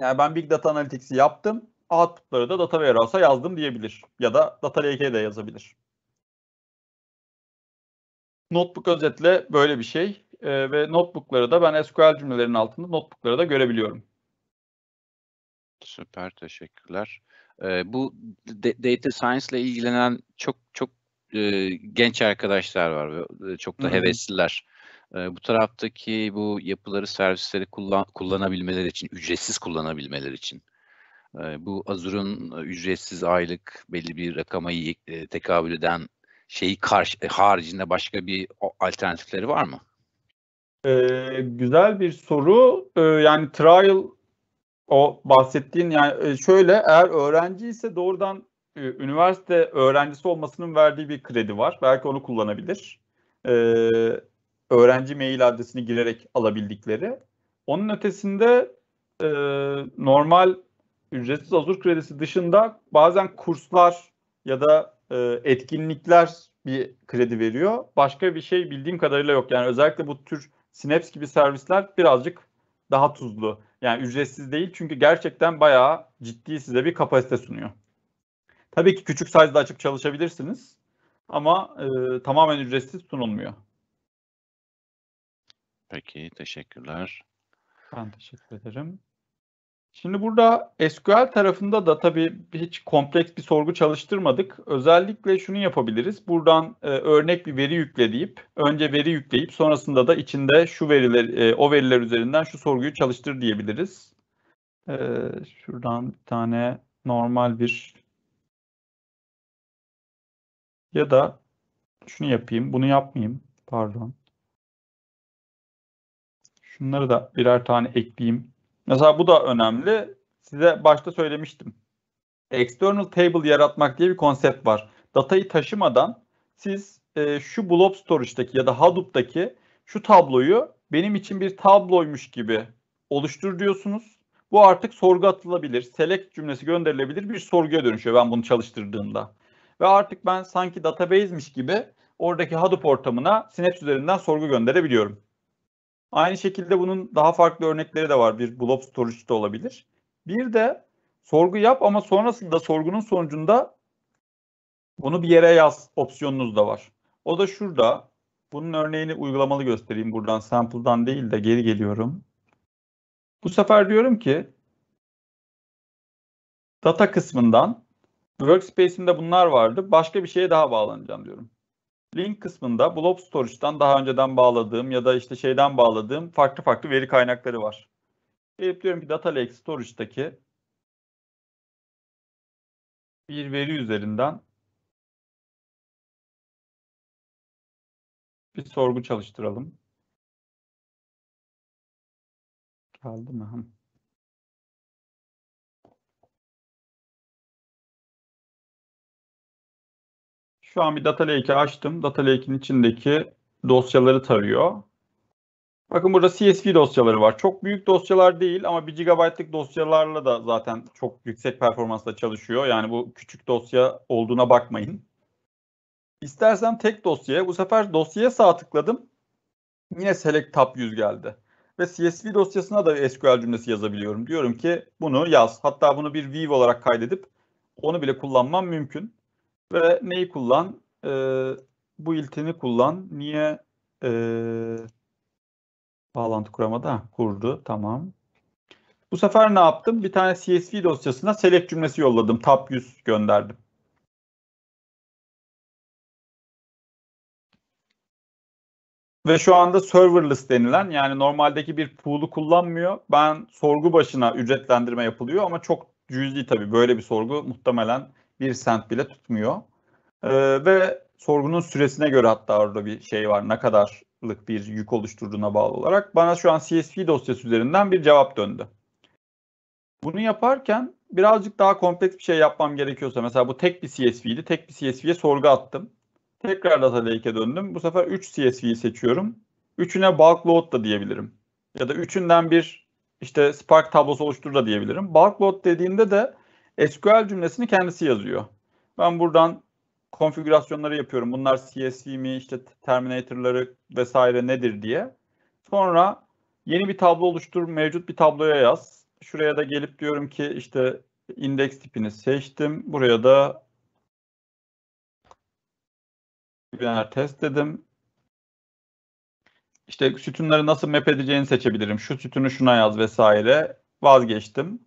Yani ben Big Data Analytics'i yaptım. Output'ları da data warehouse'a yazdım diyebilir. Ya da data lake'e de yazabilir. Notebook özetle böyle bir şey. Ee, ve notebook'ları da ben SQL cümlelerinin altında notebook'ları da görebiliyorum. Süper teşekkürler. Ee, bu data science ile ilgilenen çok çok e, genç arkadaşlar var. E, çok da hevesliler. E, bu taraftaki bu yapıları, servisleri kullan, kullanabilmeleri için, ücretsiz kullanabilmeleri için. E, bu Azure'un e, ücretsiz aylık belli bir rakama e, tekabül eden şeyi karşı, e, haricinde başka bir alternatifleri var mı? Ee, güzel bir soru. Ee, yani trial o bahsettiğin yani e, şöyle eğer öğrenci ise doğrudan ee, üniversite öğrencisi olmasının verdiği bir kredi var. Belki onu kullanabilir. E, öğrenci mail adresini girerek alabildikleri. Onun ötesinde e, normal ücretsiz azur kredisi dışında bazen kurslar ya da e, etkinlikler bir kredi veriyor. Başka bir şey bildiğim kadarıyla yok. Yani özellikle bu tür Synapse gibi servisler birazcık daha tuzlu. Yani ücretsiz değil çünkü gerçekten bayağı ciddi size bir kapasite sunuyor. Tabii ki küçük size'da açıp çalışabilirsiniz ama e, tamamen ücretsiz sunulmuyor. Peki, teşekkürler. Ben teşekkür ederim. Şimdi burada SQL tarafında da tabii hiç kompleks bir sorgu çalıştırmadık. Özellikle şunu yapabiliriz. Buradan e, örnek bir veri yükleyip önce veri yükleyip sonrasında da içinde şu veriler, e, o veriler üzerinden şu sorguyu çalıştır diyebiliriz. E, şuradan bir tane normal bir ya da şunu yapayım, bunu yapmayayım. Pardon. Şunları da birer tane ekleyeyim. Mesela bu da önemli. Size başta söylemiştim. External table yaratmak diye bir konsept var. Datayı taşımadan siz e, şu blob storage'daki ya da Hadoop'taki şu tabloyu benim için bir tabloymuş gibi oluştur diyorsunuz. Bu artık sorgu atılabilir, select cümlesi gönderilebilir bir sorguya dönüşüyor ben bunu çalıştırdığımda ve artık ben sanki database'miş gibi oradaki Hadoop ortamına Synapse üzerinden sorgu gönderebiliyorum. Aynı şekilde bunun daha farklı örnekleri de var. Bir blob storage de olabilir. Bir de sorgu yap ama sonrasında sorgunun sonucunda bunu bir yere yaz opsiyonunuz da var. O da şurada. Bunun örneğini uygulamalı göstereyim buradan sample'dan değil de geri geliyorum. Bu sefer diyorum ki data kısmından Workspace'imde bunlar vardı. Başka bir şeye daha bağlanacağım diyorum. Link kısmında Blob Storage'dan daha önceden bağladığım ya da işte şeyden bağladığım farklı farklı veri kaynakları var. Gelip diyorum ki Data Lake Storage'daki bir veri üzerinden bir sorgu çalıştıralım. Geldi mi mı? Şu an bir data lake'i açtım. Data lake'in içindeki dosyaları tarıyor. Bakın burada CSV dosyaları var. Çok büyük dosyalar değil ama 1 GB'lık dosyalarla da zaten çok yüksek performansla çalışıyor. Yani bu küçük dosya olduğuna bakmayın. İstersen tek dosyaya, bu sefer dosyaya sağ tıkladım. Yine Select Tab 100 geldi. Ve CSV dosyasına da SQL cümlesi yazabiliyorum. Diyorum ki bunu yaz. Hatta bunu bir view olarak kaydedip onu bile kullanmam mümkün. Ve neyi kullan? E, bu iltini kullan. Niye e, bağlantı kuramadı? Ha, kurdu. Tamam. Bu sefer ne yaptım? Bir tane CSV dosyasına select cümlesi yolladım. Tab 100 gönderdim. Ve şu anda serverless denilen yani normaldeki bir pool'u kullanmıyor. Ben sorgu başına ücretlendirme yapılıyor ama çok cüzi tabii. Böyle bir sorgu muhtemelen bir sent bile tutmuyor. E, ve sorgunun süresine göre hatta orada bir şey var. Ne kadarlık bir yük oluşturduğuna bağlı olarak. Bana şu an CSV dosyası üzerinden bir cevap döndü. Bunu yaparken birazcık daha kompleks bir şey yapmam gerekiyorsa mesela bu tek bir CSV'di. Tek bir CSV'ye sorgu attım. Tekrar data lake'e döndüm. Bu sefer 3 CSV'yi seçiyorum. Üçüne bulk load da diyebilirim. Ya da üçünden bir işte Spark tablosu oluştur da diyebilirim. Bulk load dediğimde de SQL cümlesini kendisi yazıyor. Ben buradan konfigürasyonları yapıyorum. Bunlar CSV mi, işte Terminator'ları vesaire nedir diye. Sonra yeni bir tablo oluştur, mevcut bir tabloya yaz. Şuraya da gelip diyorum ki işte indeks tipini seçtim. Buraya da binler test dedim. İşte sütunları nasıl map edeceğini seçebilirim. Şu sütunu şuna yaz vesaire. Vazgeçtim.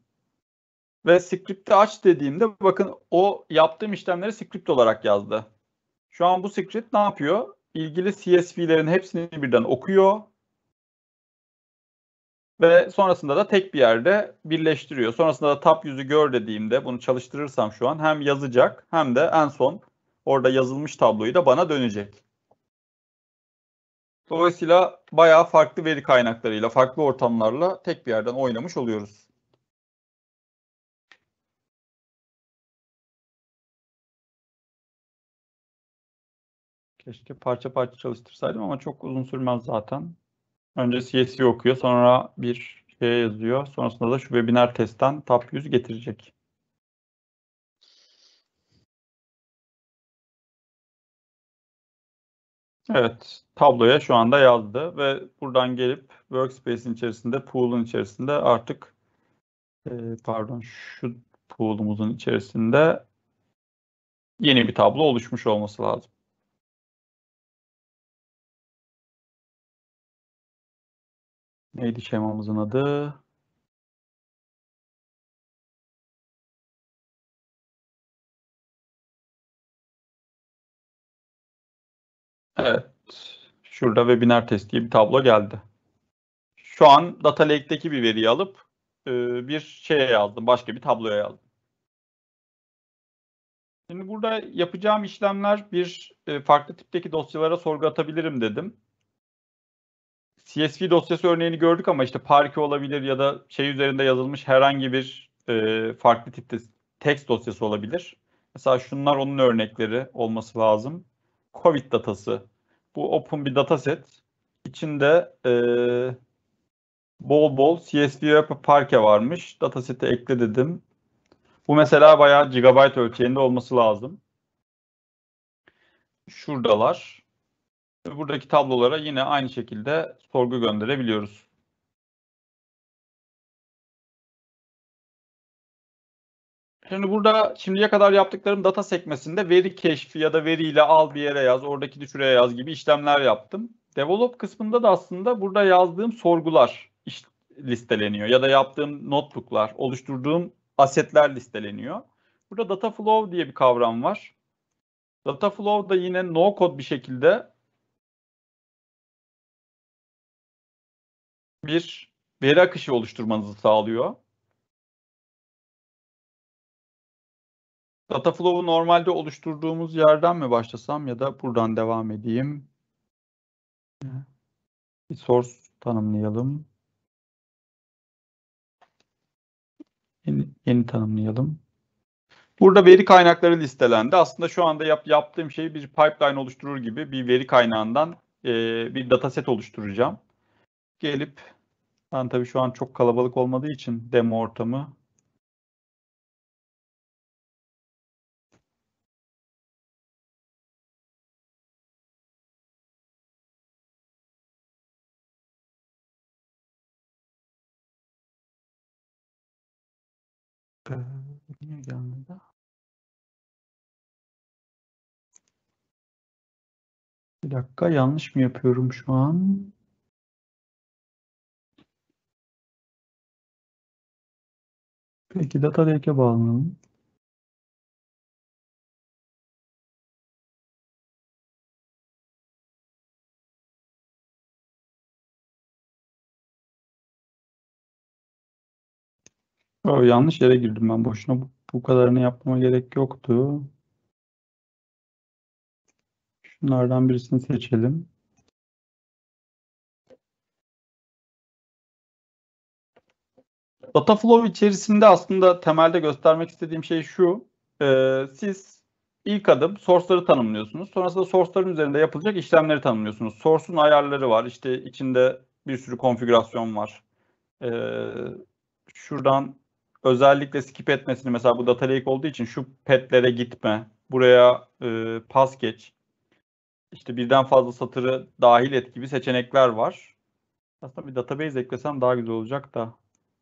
Ve script'i aç dediğimde bakın o yaptığım işlemleri script olarak yazdı. Şu an bu script ne yapıyor? İlgili CSV'lerin hepsini birden okuyor. Ve sonrasında da tek bir yerde birleştiriyor. Sonrasında da tab yüzü gör dediğimde bunu çalıştırırsam şu an hem yazacak hem de en son orada yazılmış tabloyu da bana dönecek. Dolayısıyla bayağı farklı veri kaynaklarıyla, farklı ortamlarla tek bir yerden oynamış oluyoruz. Keşke parça parça çalıştırsaydım ama çok uzun sürmez zaten. Önce CSV okuyor, sonra bir şey yazıyor. Sonrasında da şu webinar testten top 100 getirecek. Evet, tabloya şu anda yazdı ve buradan gelip workspace'in içerisinde, pool'un içerisinde artık e, pardon şu pool'umuzun içerisinde yeni bir tablo oluşmuş olması lazım. Neydi şemamızın adı? Evet. Şurada webinar test diye bir tablo geldi. Şu an Data Lake'deki bir veriyi alıp e, bir şeye yazdım. Başka bir tabloya yazdım. Şimdi burada yapacağım işlemler bir e, farklı tipteki dosyalara sorgu atabilirim dedim. CSV dosyası örneğini gördük ama işte Parquet olabilir ya da şey üzerinde yazılmış herhangi bir e, farklı tipte text dosyası olabilir. Mesela şunlar onun örnekleri olması lazım. Covid datası. Bu open bir dataset. İçinde e, bol bol CSV ve Parquet varmış. Dataseti ekle dedim. Bu mesela bayağı gigabyte ölçeğinde olması lazım. Şuradalar buradaki tablolara yine aynı şekilde sorgu gönderebiliyoruz. Şimdi burada şimdiye kadar yaptıklarım data sekmesinde veri keşfi ya da veriyle al bir yere yaz, oradaki şuraya yaz gibi işlemler yaptım. Develop kısmında da aslında burada yazdığım sorgular listeleniyor ya da yaptığım notebooklar, oluşturduğum asetler listeleniyor. Burada data flow diye bir kavram var. Data flow da yine no code bir şekilde bir veri akışı oluşturmanızı sağlıyor. Dataflow'u normalde oluşturduğumuz yerden mi başlasam ya da buradan devam edeyim. Bir source tanımlayalım. Yeni, yeni tanımlayalım. Burada veri kaynakları listelendi. Aslında şu anda yap, yaptığım şey bir pipeline oluşturur gibi bir veri kaynağından e, bir dataset oluşturacağım gelip ben tabii şu an çok kalabalık olmadığı için demo ortamı ee, Niye gelmedi? Bir dakika yanlış mı yapıyorum şu an? Peki data lake'e bağlanalım. Oh yanlış yere girdim ben. Boşuna bu, bu kadarını yapmama gerek yoktu. Şunlardan birisini seçelim. Dataflow içerisinde aslında temelde göstermek istediğim şey şu. E, siz ilk adım source'ları tanımlıyorsunuz. Sonrasında source'ların üzerinde yapılacak işlemleri tanımlıyorsunuz. Source'un ayarları var. İşte içinde bir sürü konfigürasyon var. E, şuradan özellikle skip etmesini mesela bu data lake olduğu için şu petlere gitme, buraya e, pas geç, işte birden fazla satırı dahil et gibi seçenekler var. Aslında bir database eklesem daha güzel olacak da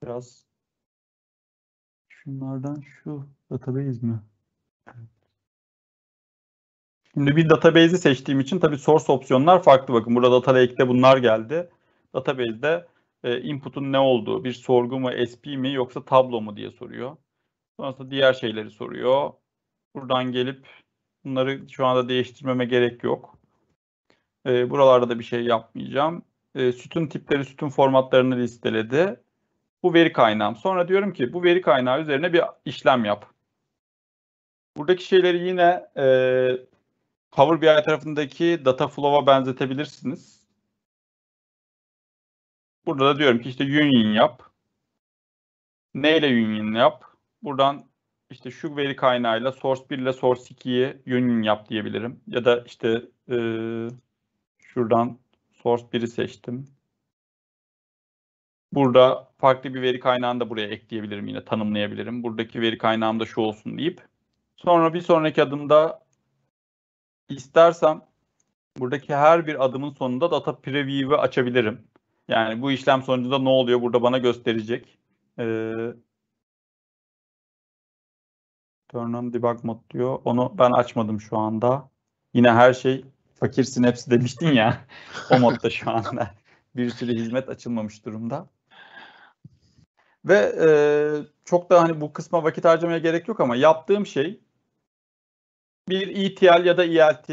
Biraz şunlardan şu database mi? Evet. Şimdi bir database'i seçtiğim için tabii source opsiyonlar farklı. Bakın burada data lake'te bunlar geldi. Database'de e, input'un ne olduğu, bir sorgu mu, SP mi yoksa tablo mu diye soruyor. Sonrasında diğer şeyleri soruyor. Buradan gelip bunları şu anda değiştirmeme gerek yok. E, buralarda da bir şey yapmayacağım. E, sütun tipleri, sütun formatlarını listeledi. Bu veri kaynağım. Sonra diyorum ki bu veri kaynağı üzerine bir işlem yap. Buradaki şeyleri yine e, Power BI tarafındaki data flow'a benzetebilirsiniz. Burada da diyorum ki işte union yap. Neyle union yap? Buradan işte şu veri kaynağıyla source 1 ile source 2'yi union yap diyebilirim. Ya da işte e, şuradan source 1'i seçtim. Burada farklı bir veri kaynağını da buraya ekleyebilirim yine tanımlayabilirim. Buradaki veri kaynağım da şu olsun deyip sonra bir sonraki adımda istersem buradaki her bir adımın sonunda data preview'ı açabilirim. Yani bu işlem sonucunda ne oluyor burada bana gösterecek. Ee, turn on debug mode diyor. Onu ben açmadım şu anda. Yine her şey fakirsin hepsi demiştin ya. o modda şu anda. Bir sürü hizmet açılmamış durumda. Ve e, çok da hani bu kısma vakit harcamaya gerek yok ama yaptığım şey bir ETL ya da ELT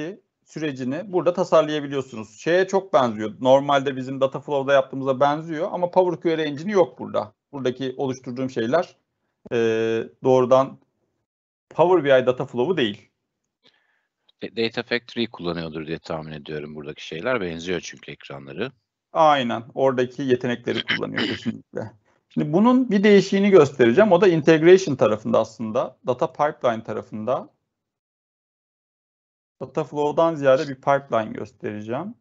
sürecini burada tasarlayabiliyorsunuz. Şeye çok benziyor. Normalde bizim Dataflow'da yaptığımıza benziyor ama Power Query Engine'i yok burada. Buradaki oluşturduğum şeyler e, doğrudan Power BI Dataflow'u değil. E, data Factory kullanıyordur diye tahmin ediyorum buradaki şeyler. Benziyor çünkü ekranları. Aynen. Oradaki yetenekleri kullanıyor kesinlikle. Şimdi bunun bir değişiğini göstereceğim. O da integration tarafında aslında. Data pipeline tarafında. Data flow'dan ziyade bir pipeline göstereceğim.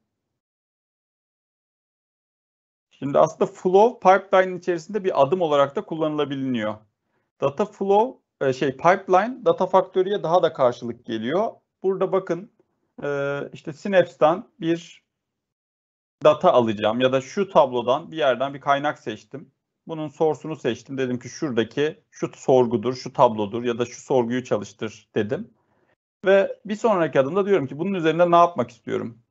Şimdi aslında flow pipeline içerisinde bir adım olarak da kullanılabiliyor. Data flow e, şey pipeline data faktörüye daha da karşılık geliyor. Burada bakın e, işte Synapse'den bir data alacağım ya da şu tablodan bir yerden bir kaynak seçtim. Bunun source'unu seçtim. Dedim ki şuradaki şu sorgudur, şu tablodur ya da şu sorguyu çalıştır dedim. Ve bir sonraki adımda diyorum ki bunun üzerinde ne yapmak istiyorum?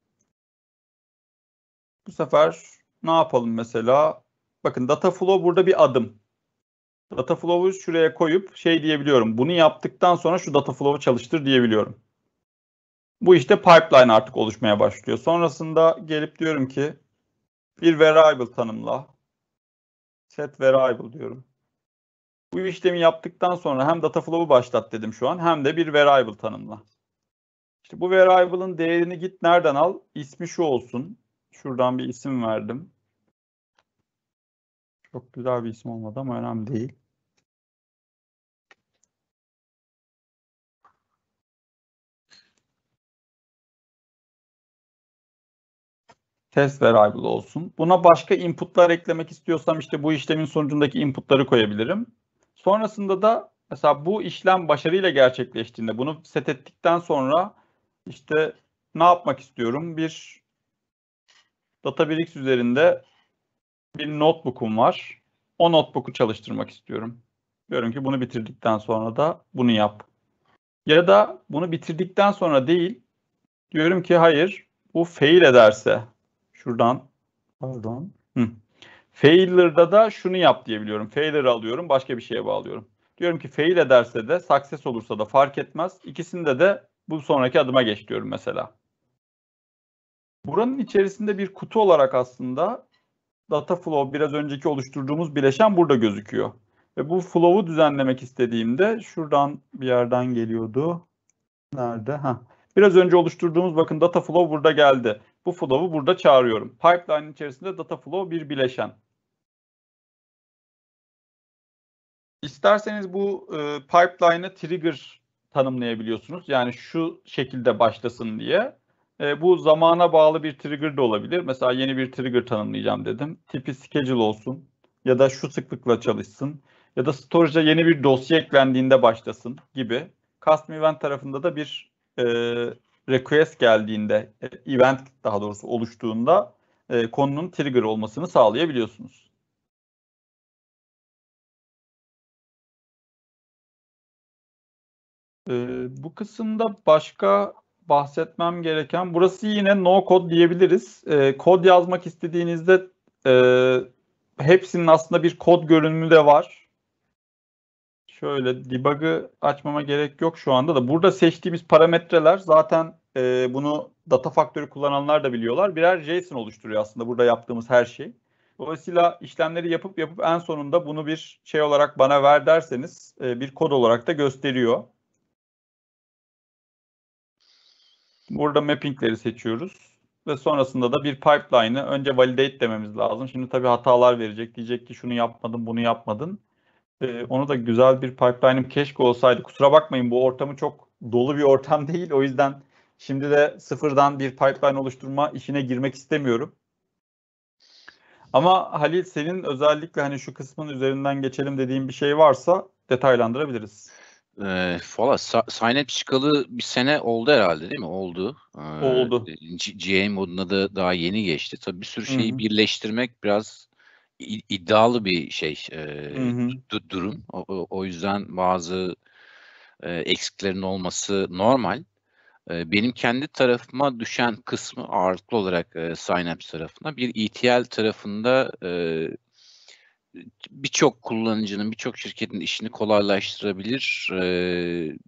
Bu sefer ne yapalım mesela? Bakın data flow burada bir adım. Data flow'u şuraya koyup şey diyebiliyorum. Bunu yaptıktan sonra şu data flow'u çalıştır diyebiliyorum. Bu işte pipeline artık oluşmaya başlıyor. Sonrasında gelip diyorum ki bir variable tanımla set variable diyorum. Bu işlemi yaptıktan sonra hem data flow'u başlat dedim şu an hem de bir variable tanımla. İşte bu variable'ın değerini git nereden al? İsmi şu olsun. Şuradan bir isim verdim. Çok güzel bir isim olmadı ama önemli değil. test variable olsun. Buna başka inputlar eklemek istiyorsam işte bu işlemin sonucundaki inputları koyabilirim. Sonrasında da mesela bu işlem başarıyla gerçekleştiğinde bunu set ettikten sonra işte ne yapmak istiyorum? Bir Databricks üzerinde bir notebook'um var. O notebook'u çalıştırmak istiyorum. Diyorum ki bunu bitirdikten sonra da bunu yap. Ya da bunu bitirdikten sonra değil, diyorum ki hayır bu fail ederse Şuradan pardon. Hı. Failer'da da şunu yap diyebiliyorum. Failure alıyorum, başka bir şeye bağlıyorum. Diyorum ki fail ederse de, success olursa da fark etmez. İkisinde de bu sonraki adıma geç diyorum mesela. Buranın içerisinde bir kutu olarak aslında data flow biraz önceki oluşturduğumuz bileşen burada gözüküyor. Ve bu flow'u düzenlemek istediğimde şuradan bir yerden geliyordu. Nerede? Ha. Biraz önce oluşturduğumuz bakın data flow burada geldi. Bu flow'u burada çağırıyorum. Pipeline içerisinde data flow bir bileşen. İsterseniz bu e, pipeline'ı trigger tanımlayabiliyorsunuz. Yani şu şekilde başlasın diye. E, bu zamana bağlı bir trigger de olabilir. Mesela yeni bir trigger tanımlayacağım dedim. Tipi schedule olsun ya da şu sıklıkla çalışsın ya da storage'a yeni bir dosya eklendiğinde başlasın gibi. Custom event tarafında da bir e, request geldiğinde, e, event daha doğrusu oluştuğunda e, konunun trigger olmasını sağlayabiliyorsunuz. E, bu kısımda başka bahsetmem gereken, burası yine no code diyebiliriz. E, kod yazmak istediğinizde e, hepsinin aslında bir kod görünümü de var. Şöyle debug'ı açmama gerek yok şu anda da. Burada seçtiğimiz parametreler zaten e, bunu data faktörü kullananlar da biliyorlar. Birer JSON oluşturuyor aslında burada yaptığımız her şey. Dolayısıyla işlemleri yapıp yapıp en sonunda bunu bir şey olarak bana ver derseniz e, bir kod olarak da gösteriyor. Burada mappingleri seçiyoruz ve sonrasında da bir pipeline'ı önce validate dememiz lazım. Şimdi tabii hatalar verecek. Diyecek ki şunu yapmadın, bunu yapmadın. Ee, onu da güzel bir pipeline'ım keşke olsaydı. Kusura bakmayın bu ortamı çok dolu bir ortam değil. O yüzden Şimdi de sıfırdan bir pipeline oluşturma işine girmek istemiyorum. Ama Halil senin özellikle hani şu kısmın üzerinden geçelim dediğin bir şey varsa detaylandırabiliriz. E, Valla Synapse çıkalı bir sene oldu herhalde değil mi? Oldu. E, oldu. GA moduna da daha yeni geçti. Tabii bir sürü şeyi Hı-hı. birleştirmek biraz iddialı bir şey e, du- durum. O, o yüzden bazı e, eksiklerin olması normal. Ee, benim kendi tarafıma düşen kısmı ağırlıklı olarak e, Synapse tarafına. Bir ETL tarafında e, birçok kullanıcının, birçok şirketin işini kolaylaştırabilir. E,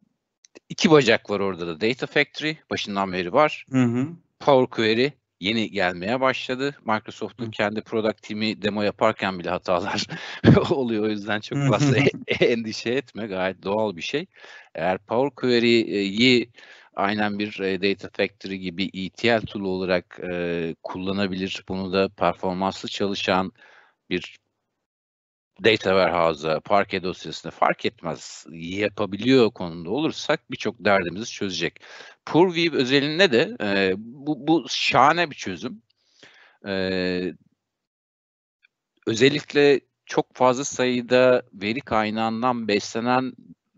iki bacak var orada da. Data Factory başından beri var. Hı hı. Power Query yeni gelmeye başladı. Microsoft'un kendi product team'i demo yaparken bile hatalar oluyor. O yüzden çok fazla endişe etme. Gayet doğal bir şey. Eğer Power Query'yi aynen bir e, Data Factory gibi ETL tool olarak e, kullanabilir. Bunu da performanslı çalışan bir data warehouse'a, park dosyasına fark etmez yapabiliyor konuda olursak birçok derdimizi çözecek. Purview özelinde de e, bu, bu şahane bir çözüm. E, özellikle çok fazla sayıda veri kaynağından beslenen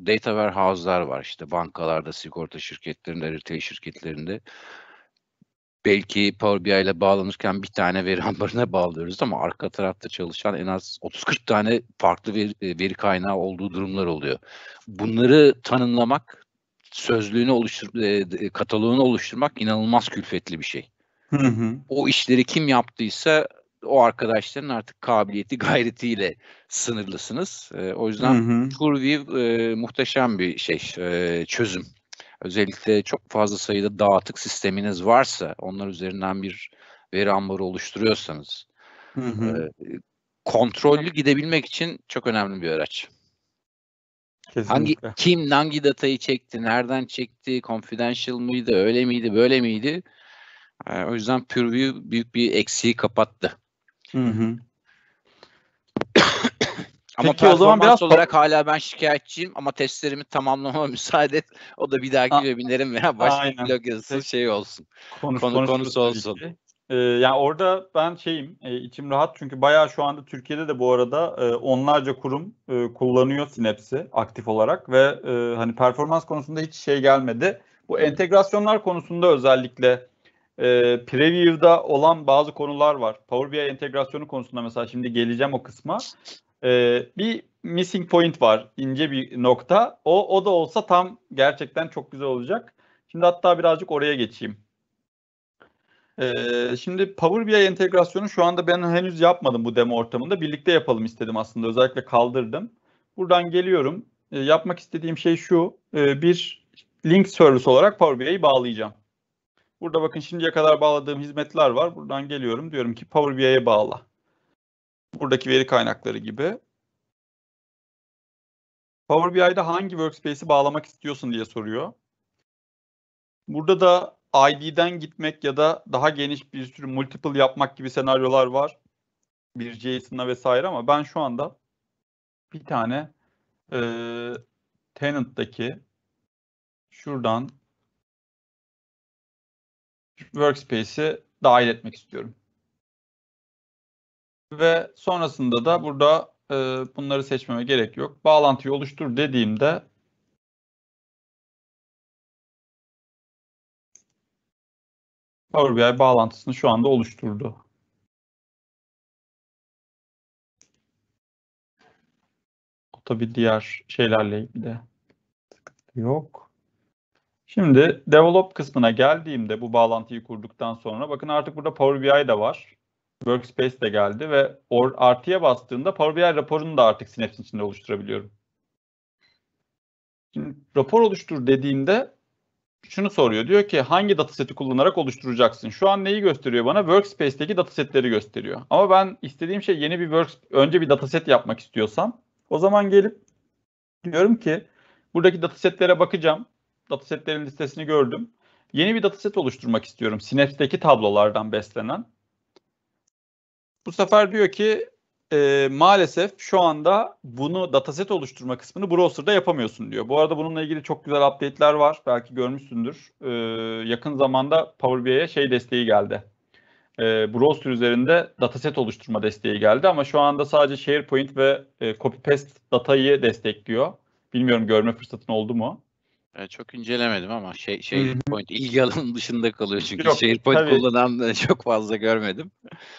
data warehouse'lar var işte bankalarda, sigorta şirketlerinde, retail şirketlerinde. Belki Power BI ile bağlanırken bir tane veri ambarına bağlıyoruz ama arka tarafta çalışan en az 30-40 tane farklı veri, e, veri kaynağı olduğu durumlar oluyor. Bunları tanımlamak, sözlüğünü oluştur, e, e, kataloğunu oluşturmak inanılmaz külfetli bir şey. Hı hı. O işleri kim yaptıysa o arkadaşların artık kabiliyeti gayretiyle sınırlısınız. E, o yüzden hı e, muhteşem bir şey e, çözüm. Özellikle çok fazla sayıda dağıtık sisteminiz varsa, onlar üzerinden bir veri ambarı oluşturuyorsanız, hı hı. E, kontrollü gidebilmek için çok önemli bir araç. Kesinlikle. Hangi kim hangi datayı çekti, nereden çekti, confidential mıydı, öyle miydi, böyle miydi? E, o yüzden Purview büyük bir eksiği kapattı. Hı hı. ama Peki o zaman biraz olarak hala ben şikayetçiyim ama testlerimi tamamlamama müsaade et. O da bir dahaki webinerim veya başka Aynen. blog yazısı şey olsun. Konu, konu, konusu, konusu olsun. Ee, yani orada ben şeyim e, içim rahat çünkü bayağı şu anda Türkiye'de de bu arada e, onlarca kurum e, kullanıyor Synapse'i aktif olarak ve e, hani performans konusunda hiç şey gelmedi. Bu entegrasyonlar konusunda özellikle e, preview'da olan bazı konular var. Power BI entegrasyonu konusunda mesela şimdi geleceğim o kısma. E, bir missing point var. ince bir nokta. O, o da olsa tam gerçekten çok güzel olacak. Şimdi hatta birazcık oraya geçeyim. Ee, şimdi Power BI entegrasyonu şu anda ben henüz yapmadım bu demo ortamında. Birlikte yapalım istedim aslında. Özellikle kaldırdım. Buradan geliyorum. yapmak istediğim şey şu. bir link service olarak Power BI'yi bağlayacağım. Burada bakın şimdiye kadar bağladığım hizmetler var. Buradan geliyorum. Diyorum ki Power BI'ye bağla. Buradaki veri kaynakları gibi. Power BI'de hangi workspace'i bağlamak istiyorsun diye soruyor. Burada da ID'den gitmek ya da daha geniş bir sürü multiple yapmak gibi senaryolar var. Bir JSON'a vesaire ama ben şu anda bir tane e, tenant'taki şuradan workspace'i dahil etmek istiyorum. Ve sonrasında da burada e, bunları seçmeme gerek yok. Bağlantıyı oluştur dediğimde Power BI bağlantısını şu anda oluşturdu. tabii diğer şeylerle ilgili de sıkıntı yok. Şimdi develop kısmına geldiğimde bu bağlantıyı kurduktan sonra bakın artık burada Power BI de var. Workspace de geldi ve or, artıya bastığında Power BI raporunu da artık Synapse içinde oluşturabiliyorum. Şimdi rapor oluştur dediğimde şunu soruyor. Diyor ki hangi dataseti kullanarak oluşturacaksın? Şu an neyi gösteriyor bana? Workspace'teki datasetleri gösteriyor. Ama ben istediğim şey yeni bir works önce bir dataset yapmak istiyorsam o zaman gelip diyorum ki buradaki datasetlere bakacağım datasetlerin listesini gördüm. Yeni bir dataset oluşturmak istiyorum. Synapse'deki tablolardan beslenen. Bu sefer diyor ki e, maalesef şu anda bunu dataset oluşturma kısmını browser'da yapamıyorsun diyor. Bu arada bununla ilgili çok güzel update'ler var. Belki görmüşsündür. E, yakın zamanda Power BI'ye şey desteği geldi. E, browser üzerinde dataset oluşturma desteği geldi ama şu anda sadece SharePoint ve e, copy paste datayı destekliyor. Bilmiyorum görme fırsatın oldu mu? E, çok incelemedim ama şey SharePoint ilgi alanının dışında kalıyor çünkü yok, SharePoint tabii. kullanan e, çok fazla görmedim.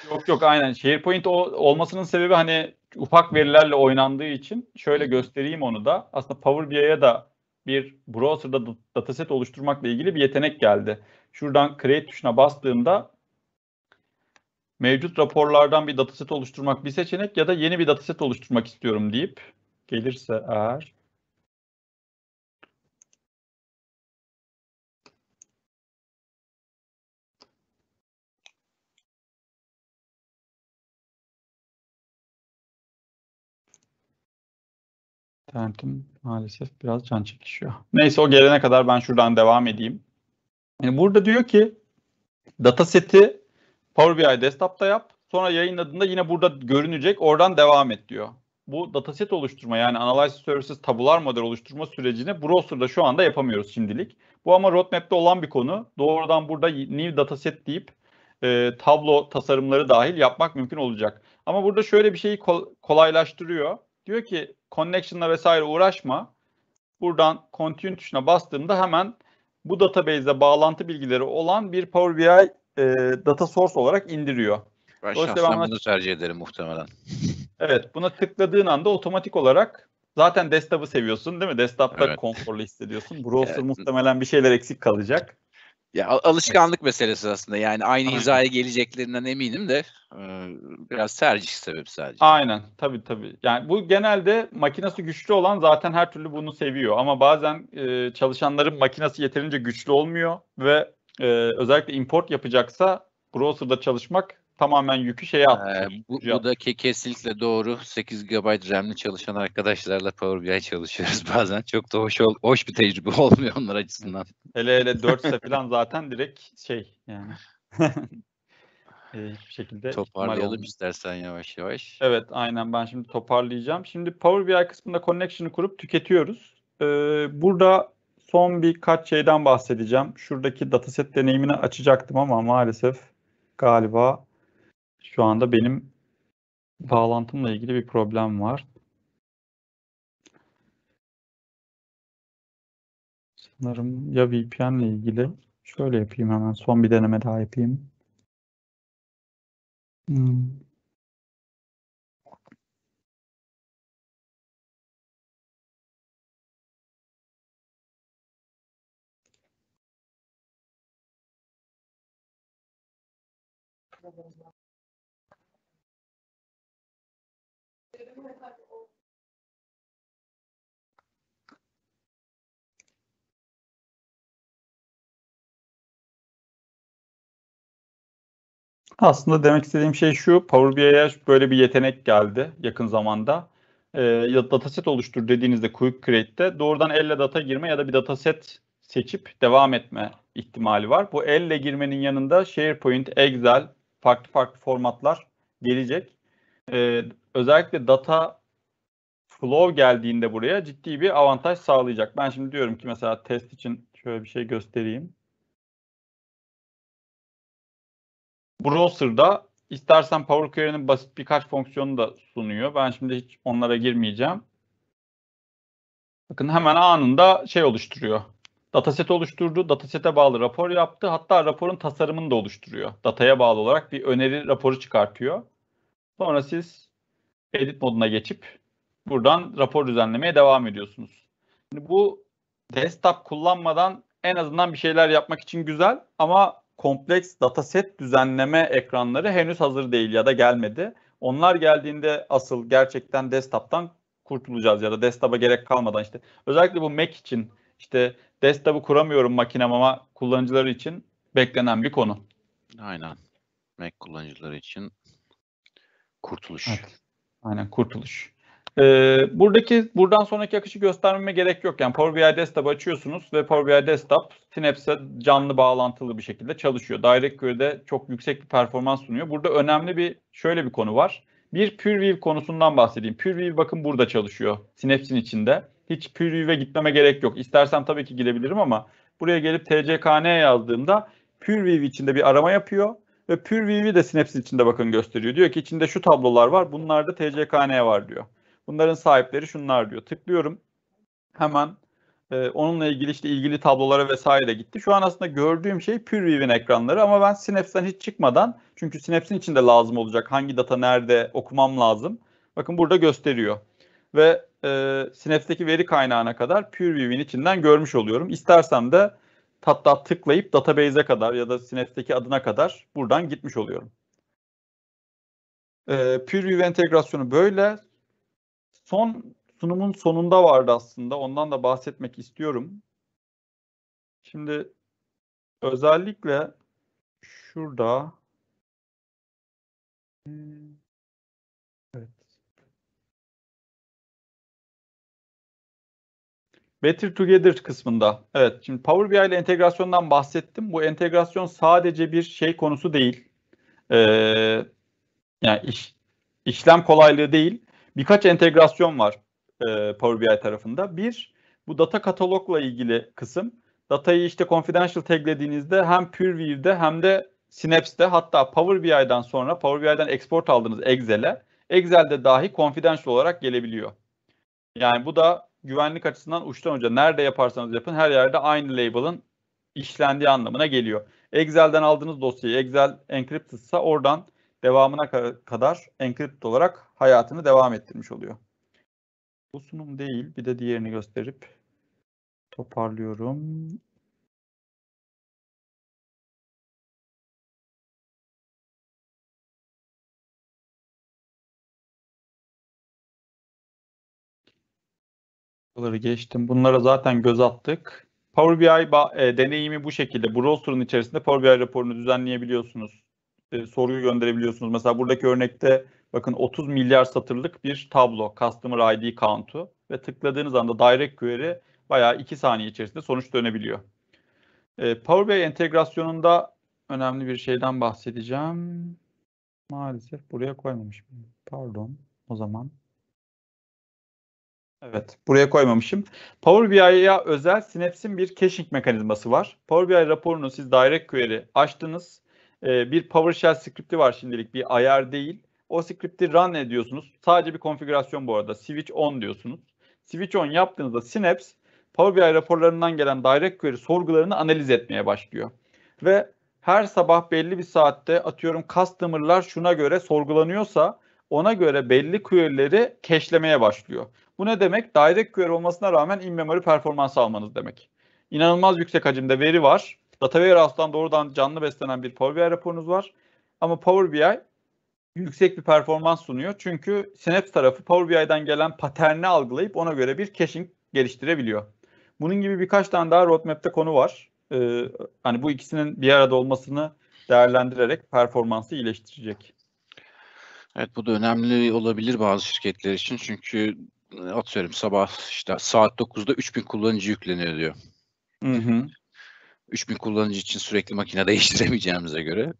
Yok yok aynen SharePoint o, olmasının sebebi hani ufak verilerle oynandığı için şöyle göstereyim onu da. Aslında Power BI'ye da bir browser'da dataset oluşturmakla ilgili bir yetenek geldi. Şuradan create tuşuna bastığımda mevcut raporlardan bir dataset oluşturmak bir seçenek ya da yeni bir dataset oluşturmak istiyorum deyip gelirse eğer İnternetim maalesef biraz can çekişiyor. Neyse o gelene kadar ben şuradan devam edeyim. Yani e, burada diyor ki dataseti Power BI desktop'ta yap. Sonra yayınladığında yine burada görünecek. Oradan devam et diyor. Bu dataset oluşturma yani Analysis Services tabular model oluşturma sürecini browser'da şu anda yapamıyoruz şimdilik. Bu ama roadmap'te olan bir konu. Doğrudan burada new dataset deyip e, tablo tasarımları dahil yapmak mümkün olacak. Ama burada şöyle bir şeyi kolaylaştırıyor diyor ki connection'la vesaire uğraşma. Buradan continue tuşuna bastığımda hemen bu database'e bağlantı bilgileri olan bir Power BI e, data source olarak indiriyor. Ben şahsen ben bunu tercih ederim muhtemelen. Evet buna tıkladığın anda otomatik olarak zaten desktop'ı seviyorsun değil mi? Desktop'ta evet. konforlu hissediyorsun. Browser evet. muhtemelen bir şeyler eksik kalacak. Ya alışkanlık meselesi aslında. Yani aynı hizaya geleceklerinden eminim de e, biraz tercih sebebi sadece. Aynen. Tabii tabii. Yani bu genelde makinası güçlü olan zaten her türlü bunu seviyor ama bazen e, çalışanların makinası yeterince güçlü olmuyor ve e, özellikle import yapacaksa browser'da çalışmak tamamen yükü şeye atmış. Ee, bu, bu da ke kesinlikle doğru. 8 GB RAM'li çalışan arkadaşlarla Power BI çalışıyoruz bazen. Çok da hoş, ol, hoş bir tecrübe olmuyor onlar açısından. Hele hele 4 ise falan zaten direkt şey yani. e, ee, bir şekilde toparlayalım istersen yavaş yavaş. Evet aynen ben şimdi toparlayacağım. Şimdi Power BI kısmında connection'ı kurup tüketiyoruz. Ee, burada son birkaç şeyden bahsedeceğim. Şuradaki dataset deneyimini açacaktım ama maalesef galiba şu anda benim bağlantımla ilgili bir problem var. Sanırım ya VPN ile ilgili. Şöyle yapayım hemen son bir deneme daha yapayım. Hmm. Aslında demek istediğim şey şu, Power BI'ye böyle bir yetenek geldi yakın zamanda. E, ya dataset oluştur dediğinizde Quick Create'de doğrudan elle data girme ya da bir dataset seçip devam etme ihtimali var. Bu elle girmenin yanında SharePoint, Excel, farklı farklı formatlar gelecek. E, özellikle data flow geldiğinde buraya ciddi bir avantaj sağlayacak. Ben şimdi diyorum ki mesela test için şöyle bir şey göstereyim. Browser'da istersen Power Query'nin basit birkaç fonksiyonu da sunuyor. Ben şimdi hiç onlara girmeyeceğim. Bakın hemen anında şey oluşturuyor. Dataset oluşturdu, datasete bağlı rapor yaptı. Hatta raporun tasarımını da oluşturuyor. Dataya bağlı olarak bir öneri raporu çıkartıyor. Sonra siz edit moduna geçip buradan rapor düzenlemeye devam ediyorsunuz. Şimdi bu desktop kullanmadan en azından bir şeyler yapmak için güzel ama kompleks dataset düzenleme ekranları henüz hazır değil ya da gelmedi. Onlar geldiğinde asıl gerçekten desktop'tan kurtulacağız ya da desktop'a gerek kalmadan işte özellikle bu Mac için işte desktop'u kuramıyorum makinem ama kullanıcıları için beklenen bir konu. Aynen. Mac kullanıcıları için kurtuluş. Evet. Aynen kurtuluş. E, buradaki buradan sonraki akışı göstermeme gerek yok. Yani Power BI Desktop açıyorsunuz ve Power BI Desktop Synapse canlı bağlantılı bir şekilde çalışıyor. Direct Query'de çok yüksek bir performans sunuyor. Burada önemli bir şöyle bir konu var. Bir PureView konusundan bahsedeyim. PureView bakın burada çalışıyor Synapse'in içinde. Hiç PureView'e gitmeme gerek yok. İstersen tabii ki gidebilirim ama buraya gelip TCKN yazdığımda PureView içinde bir arama yapıyor ve PureView'i de Synapse içinde bakın gösteriyor. Diyor ki içinde şu tablolar var, bunlar da TCKN var diyor. Bunların sahipleri şunlar diyor. Tıklıyorum. Hemen e, onunla ilgili işte ilgili tablolara vesaire de gitti. Şu an aslında gördüğüm şey PureWeave'in ekranları ama ben Synapse'den hiç çıkmadan çünkü Synapse'in içinde lazım olacak hangi data nerede okumam lazım. Bakın burada gösteriyor. Ve e, Synapse'deki veri kaynağına kadar PureWeave'in içinden görmüş oluyorum. İstersem de hatta tıklayıp database'e kadar ya da Synapse'deki adına kadar buradan gitmiş oluyorum. E, PureView entegrasyonu böyle son sunumun sonunda vardı aslında. Ondan da bahsetmek istiyorum. Şimdi özellikle şurada hmm, evet. Better Together kısmında. Evet, şimdi Power BI ile entegrasyondan bahsettim. Bu entegrasyon sadece bir şey konusu değil. Ee, yani iş, işlem kolaylığı değil. Birkaç entegrasyon var e, Power BI tarafında. Bir, bu data katalogla ilgili kısım. Datayı işte confidential taglediğinizde hem PureView'de hem de Synapse'de hatta Power BI'den sonra Power BI'den export aldığınız Excel'e Excel'de dahi confidential olarak gelebiliyor. Yani bu da güvenlik açısından uçtan uca nerede yaparsanız yapın her yerde aynı label'ın işlendiği anlamına geliyor. Excel'den aldığınız dosyayı Excel encrypted'sa oradan devamına kadar encrypt olarak hayatını devam ettirmiş oluyor. Bu sunum değil. Bir de diğerini gösterip toparlıyorum. Bunları geçtim. Bunlara zaten göz attık. Power BI e, deneyimi bu şekilde. Bu içerisinde Power BI raporunu düzenleyebiliyorsunuz e, soruyu gönderebiliyorsunuz. Mesela buradaki örnekte bakın 30 milyar satırlık bir tablo, Customer ID Count'u ve tıkladığınız anda direct query bayağı 2 saniye içerisinde sonuç dönebiliyor. E, Power BI entegrasyonunda önemli bir şeyden bahsedeceğim. Maalesef buraya koymamışım. Pardon o zaman. Evet, buraya koymamışım. Power BI'ya özel Synapse'in bir caching mekanizması var. Power BI raporunu siz direct query açtınız. Ee, bir PowerShell skripti var şimdilik bir ayar değil. O skripti run ediyorsunuz. Sadece bir konfigürasyon bu arada. Switch on diyorsunuz. Switch on yaptığınızda Synapse Power BI raporlarından gelen direct query sorgularını analiz etmeye başlıyor. Ve her sabah belli bir saatte atıyorum customer'lar şuna göre sorgulanıyorsa ona göre belli query'leri keşlemeye başlıyor. Bu ne demek? Direct query olmasına rağmen in-memory performans almanız demek. İnanılmaz yüksek hacimde veri var Datawarehouse'dan doğrudan canlı beslenen bir Power BI raporunuz var. Ama Power BI yüksek bir performans sunuyor. Çünkü Synapse tarafı Power BI'den gelen paterni algılayıp ona göre bir caching geliştirebiliyor. Bunun gibi birkaç tane daha roadmap'te konu var. Ee, hani bu ikisinin bir arada olmasını değerlendirerek performansı iyileştirecek. Evet bu da önemli olabilir bazı şirketler için çünkü e, atıyorum sabah işte saat 9'da 3000 kullanıcı yükleniyor diyor. Hı hı. 3000 kullanıcı için sürekli makine değiştiremeyeceğimize göre.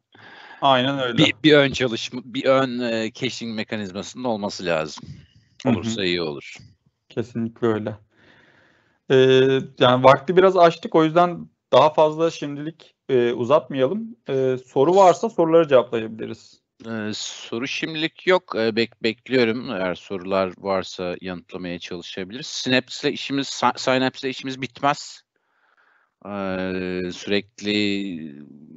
Aynen öyle. Bir, bir ön çalışma, bir ön e, caching mekanizmasının olması lazım. Olursa iyi olur. Kesinlikle öyle. Ee, yani vakti biraz açtık o yüzden daha fazla şimdilik e, uzatmayalım. E, soru varsa soruları cevaplayabiliriz. Ee, soru şimdilik yok. Ee, bek bekliyorum. Eğer sorular varsa yanıtlamaya çalışabiliriz. Synapse ile işimiz, Synapse ile işimiz bitmez sürekli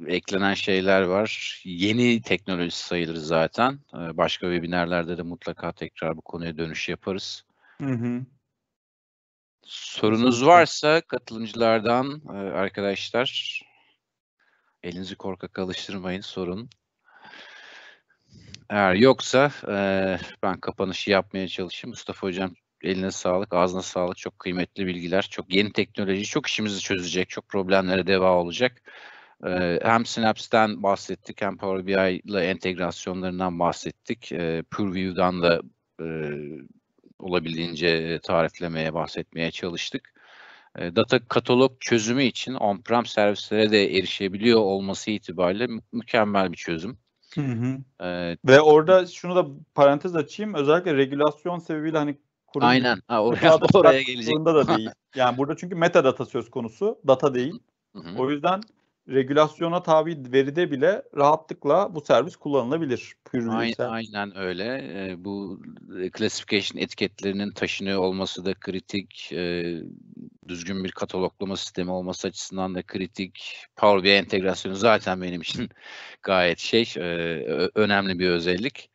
eklenen şeyler var. Yeni teknoloji sayılır zaten. Ee, başka webinarlerde de mutlaka tekrar bu konuya dönüş yaparız. Hı hı. Sorunuz varsa katılımcılardan arkadaşlar elinizi korkak alıştırmayın sorun. Eğer yoksa ben kapanışı yapmaya çalışayım. Mustafa Hocam eline sağlık, ağzına sağlık. Çok kıymetli bilgiler, çok yeni teknoloji, çok işimizi çözecek, çok problemlere deva olacak. Ee, hem Synapse'den bahsettik hem Power BI ile entegrasyonlarından bahsettik. Ee, Purview'dan da e, olabildiğince tariflemeye, bahsetmeye çalıştık. Ee, data katalog çözümü için on-prem servislere de erişebiliyor olması itibariyle mükemmel bir çözüm. Hı hı. Ee, Ve orada şunu da parantez açayım. Özellikle regülasyon sebebiyle hani Kurum, Aynen. Ha, oraya, oraya gelecek. Kurumda da değil. Yani burada çünkü meta data söz konusu. Data değil. Hı hı. O yüzden regülasyona tabi veride bile rahatlıkla bu servis kullanılabilir. Aynen, aynen öyle. Ee, e, bu classification etiketlerinin taşınıyor olması da kritik. E, düzgün bir kataloglama sistemi olması açısından da kritik. Power BI entegrasyonu zaten benim için gayet şey e, önemli bir özellik.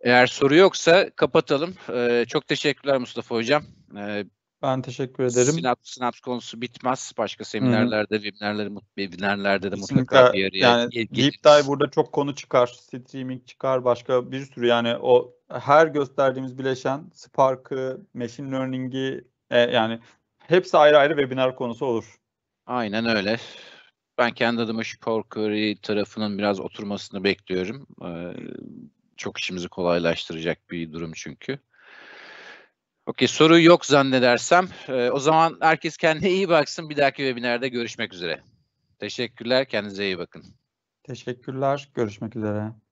Eğer soru yoksa kapatalım. Ee, çok teşekkürler Mustafa Hocam. Ee, ben teşekkür ederim. Sinaps, sinaps konusu bitmez. Başka seminerlerde, Hı-hı. webinarlerde, webinarlerde de Kesinlikle, mutlaka bir araya yani Deep Dive burada çok konu çıkar. Streaming çıkar. Başka bir sürü yani o her gösterdiğimiz bileşen Spark'ı, Machine Learning'i e, yani hepsi ayrı ayrı webinar konusu olur. Aynen öyle. Ben kendi adıma şu Power Query tarafının biraz oturmasını bekliyorum. Ee, çok işimizi kolaylaştıracak bir durum çünkü. Okey soru yok zannedersem. E, o zaman herkes kendine iyi baksın. Bir dahaki webinarda görüşmek üzere. Teşekkürler. Kendinize iyi bakın. Teşekkürler. Görüşmek üzere.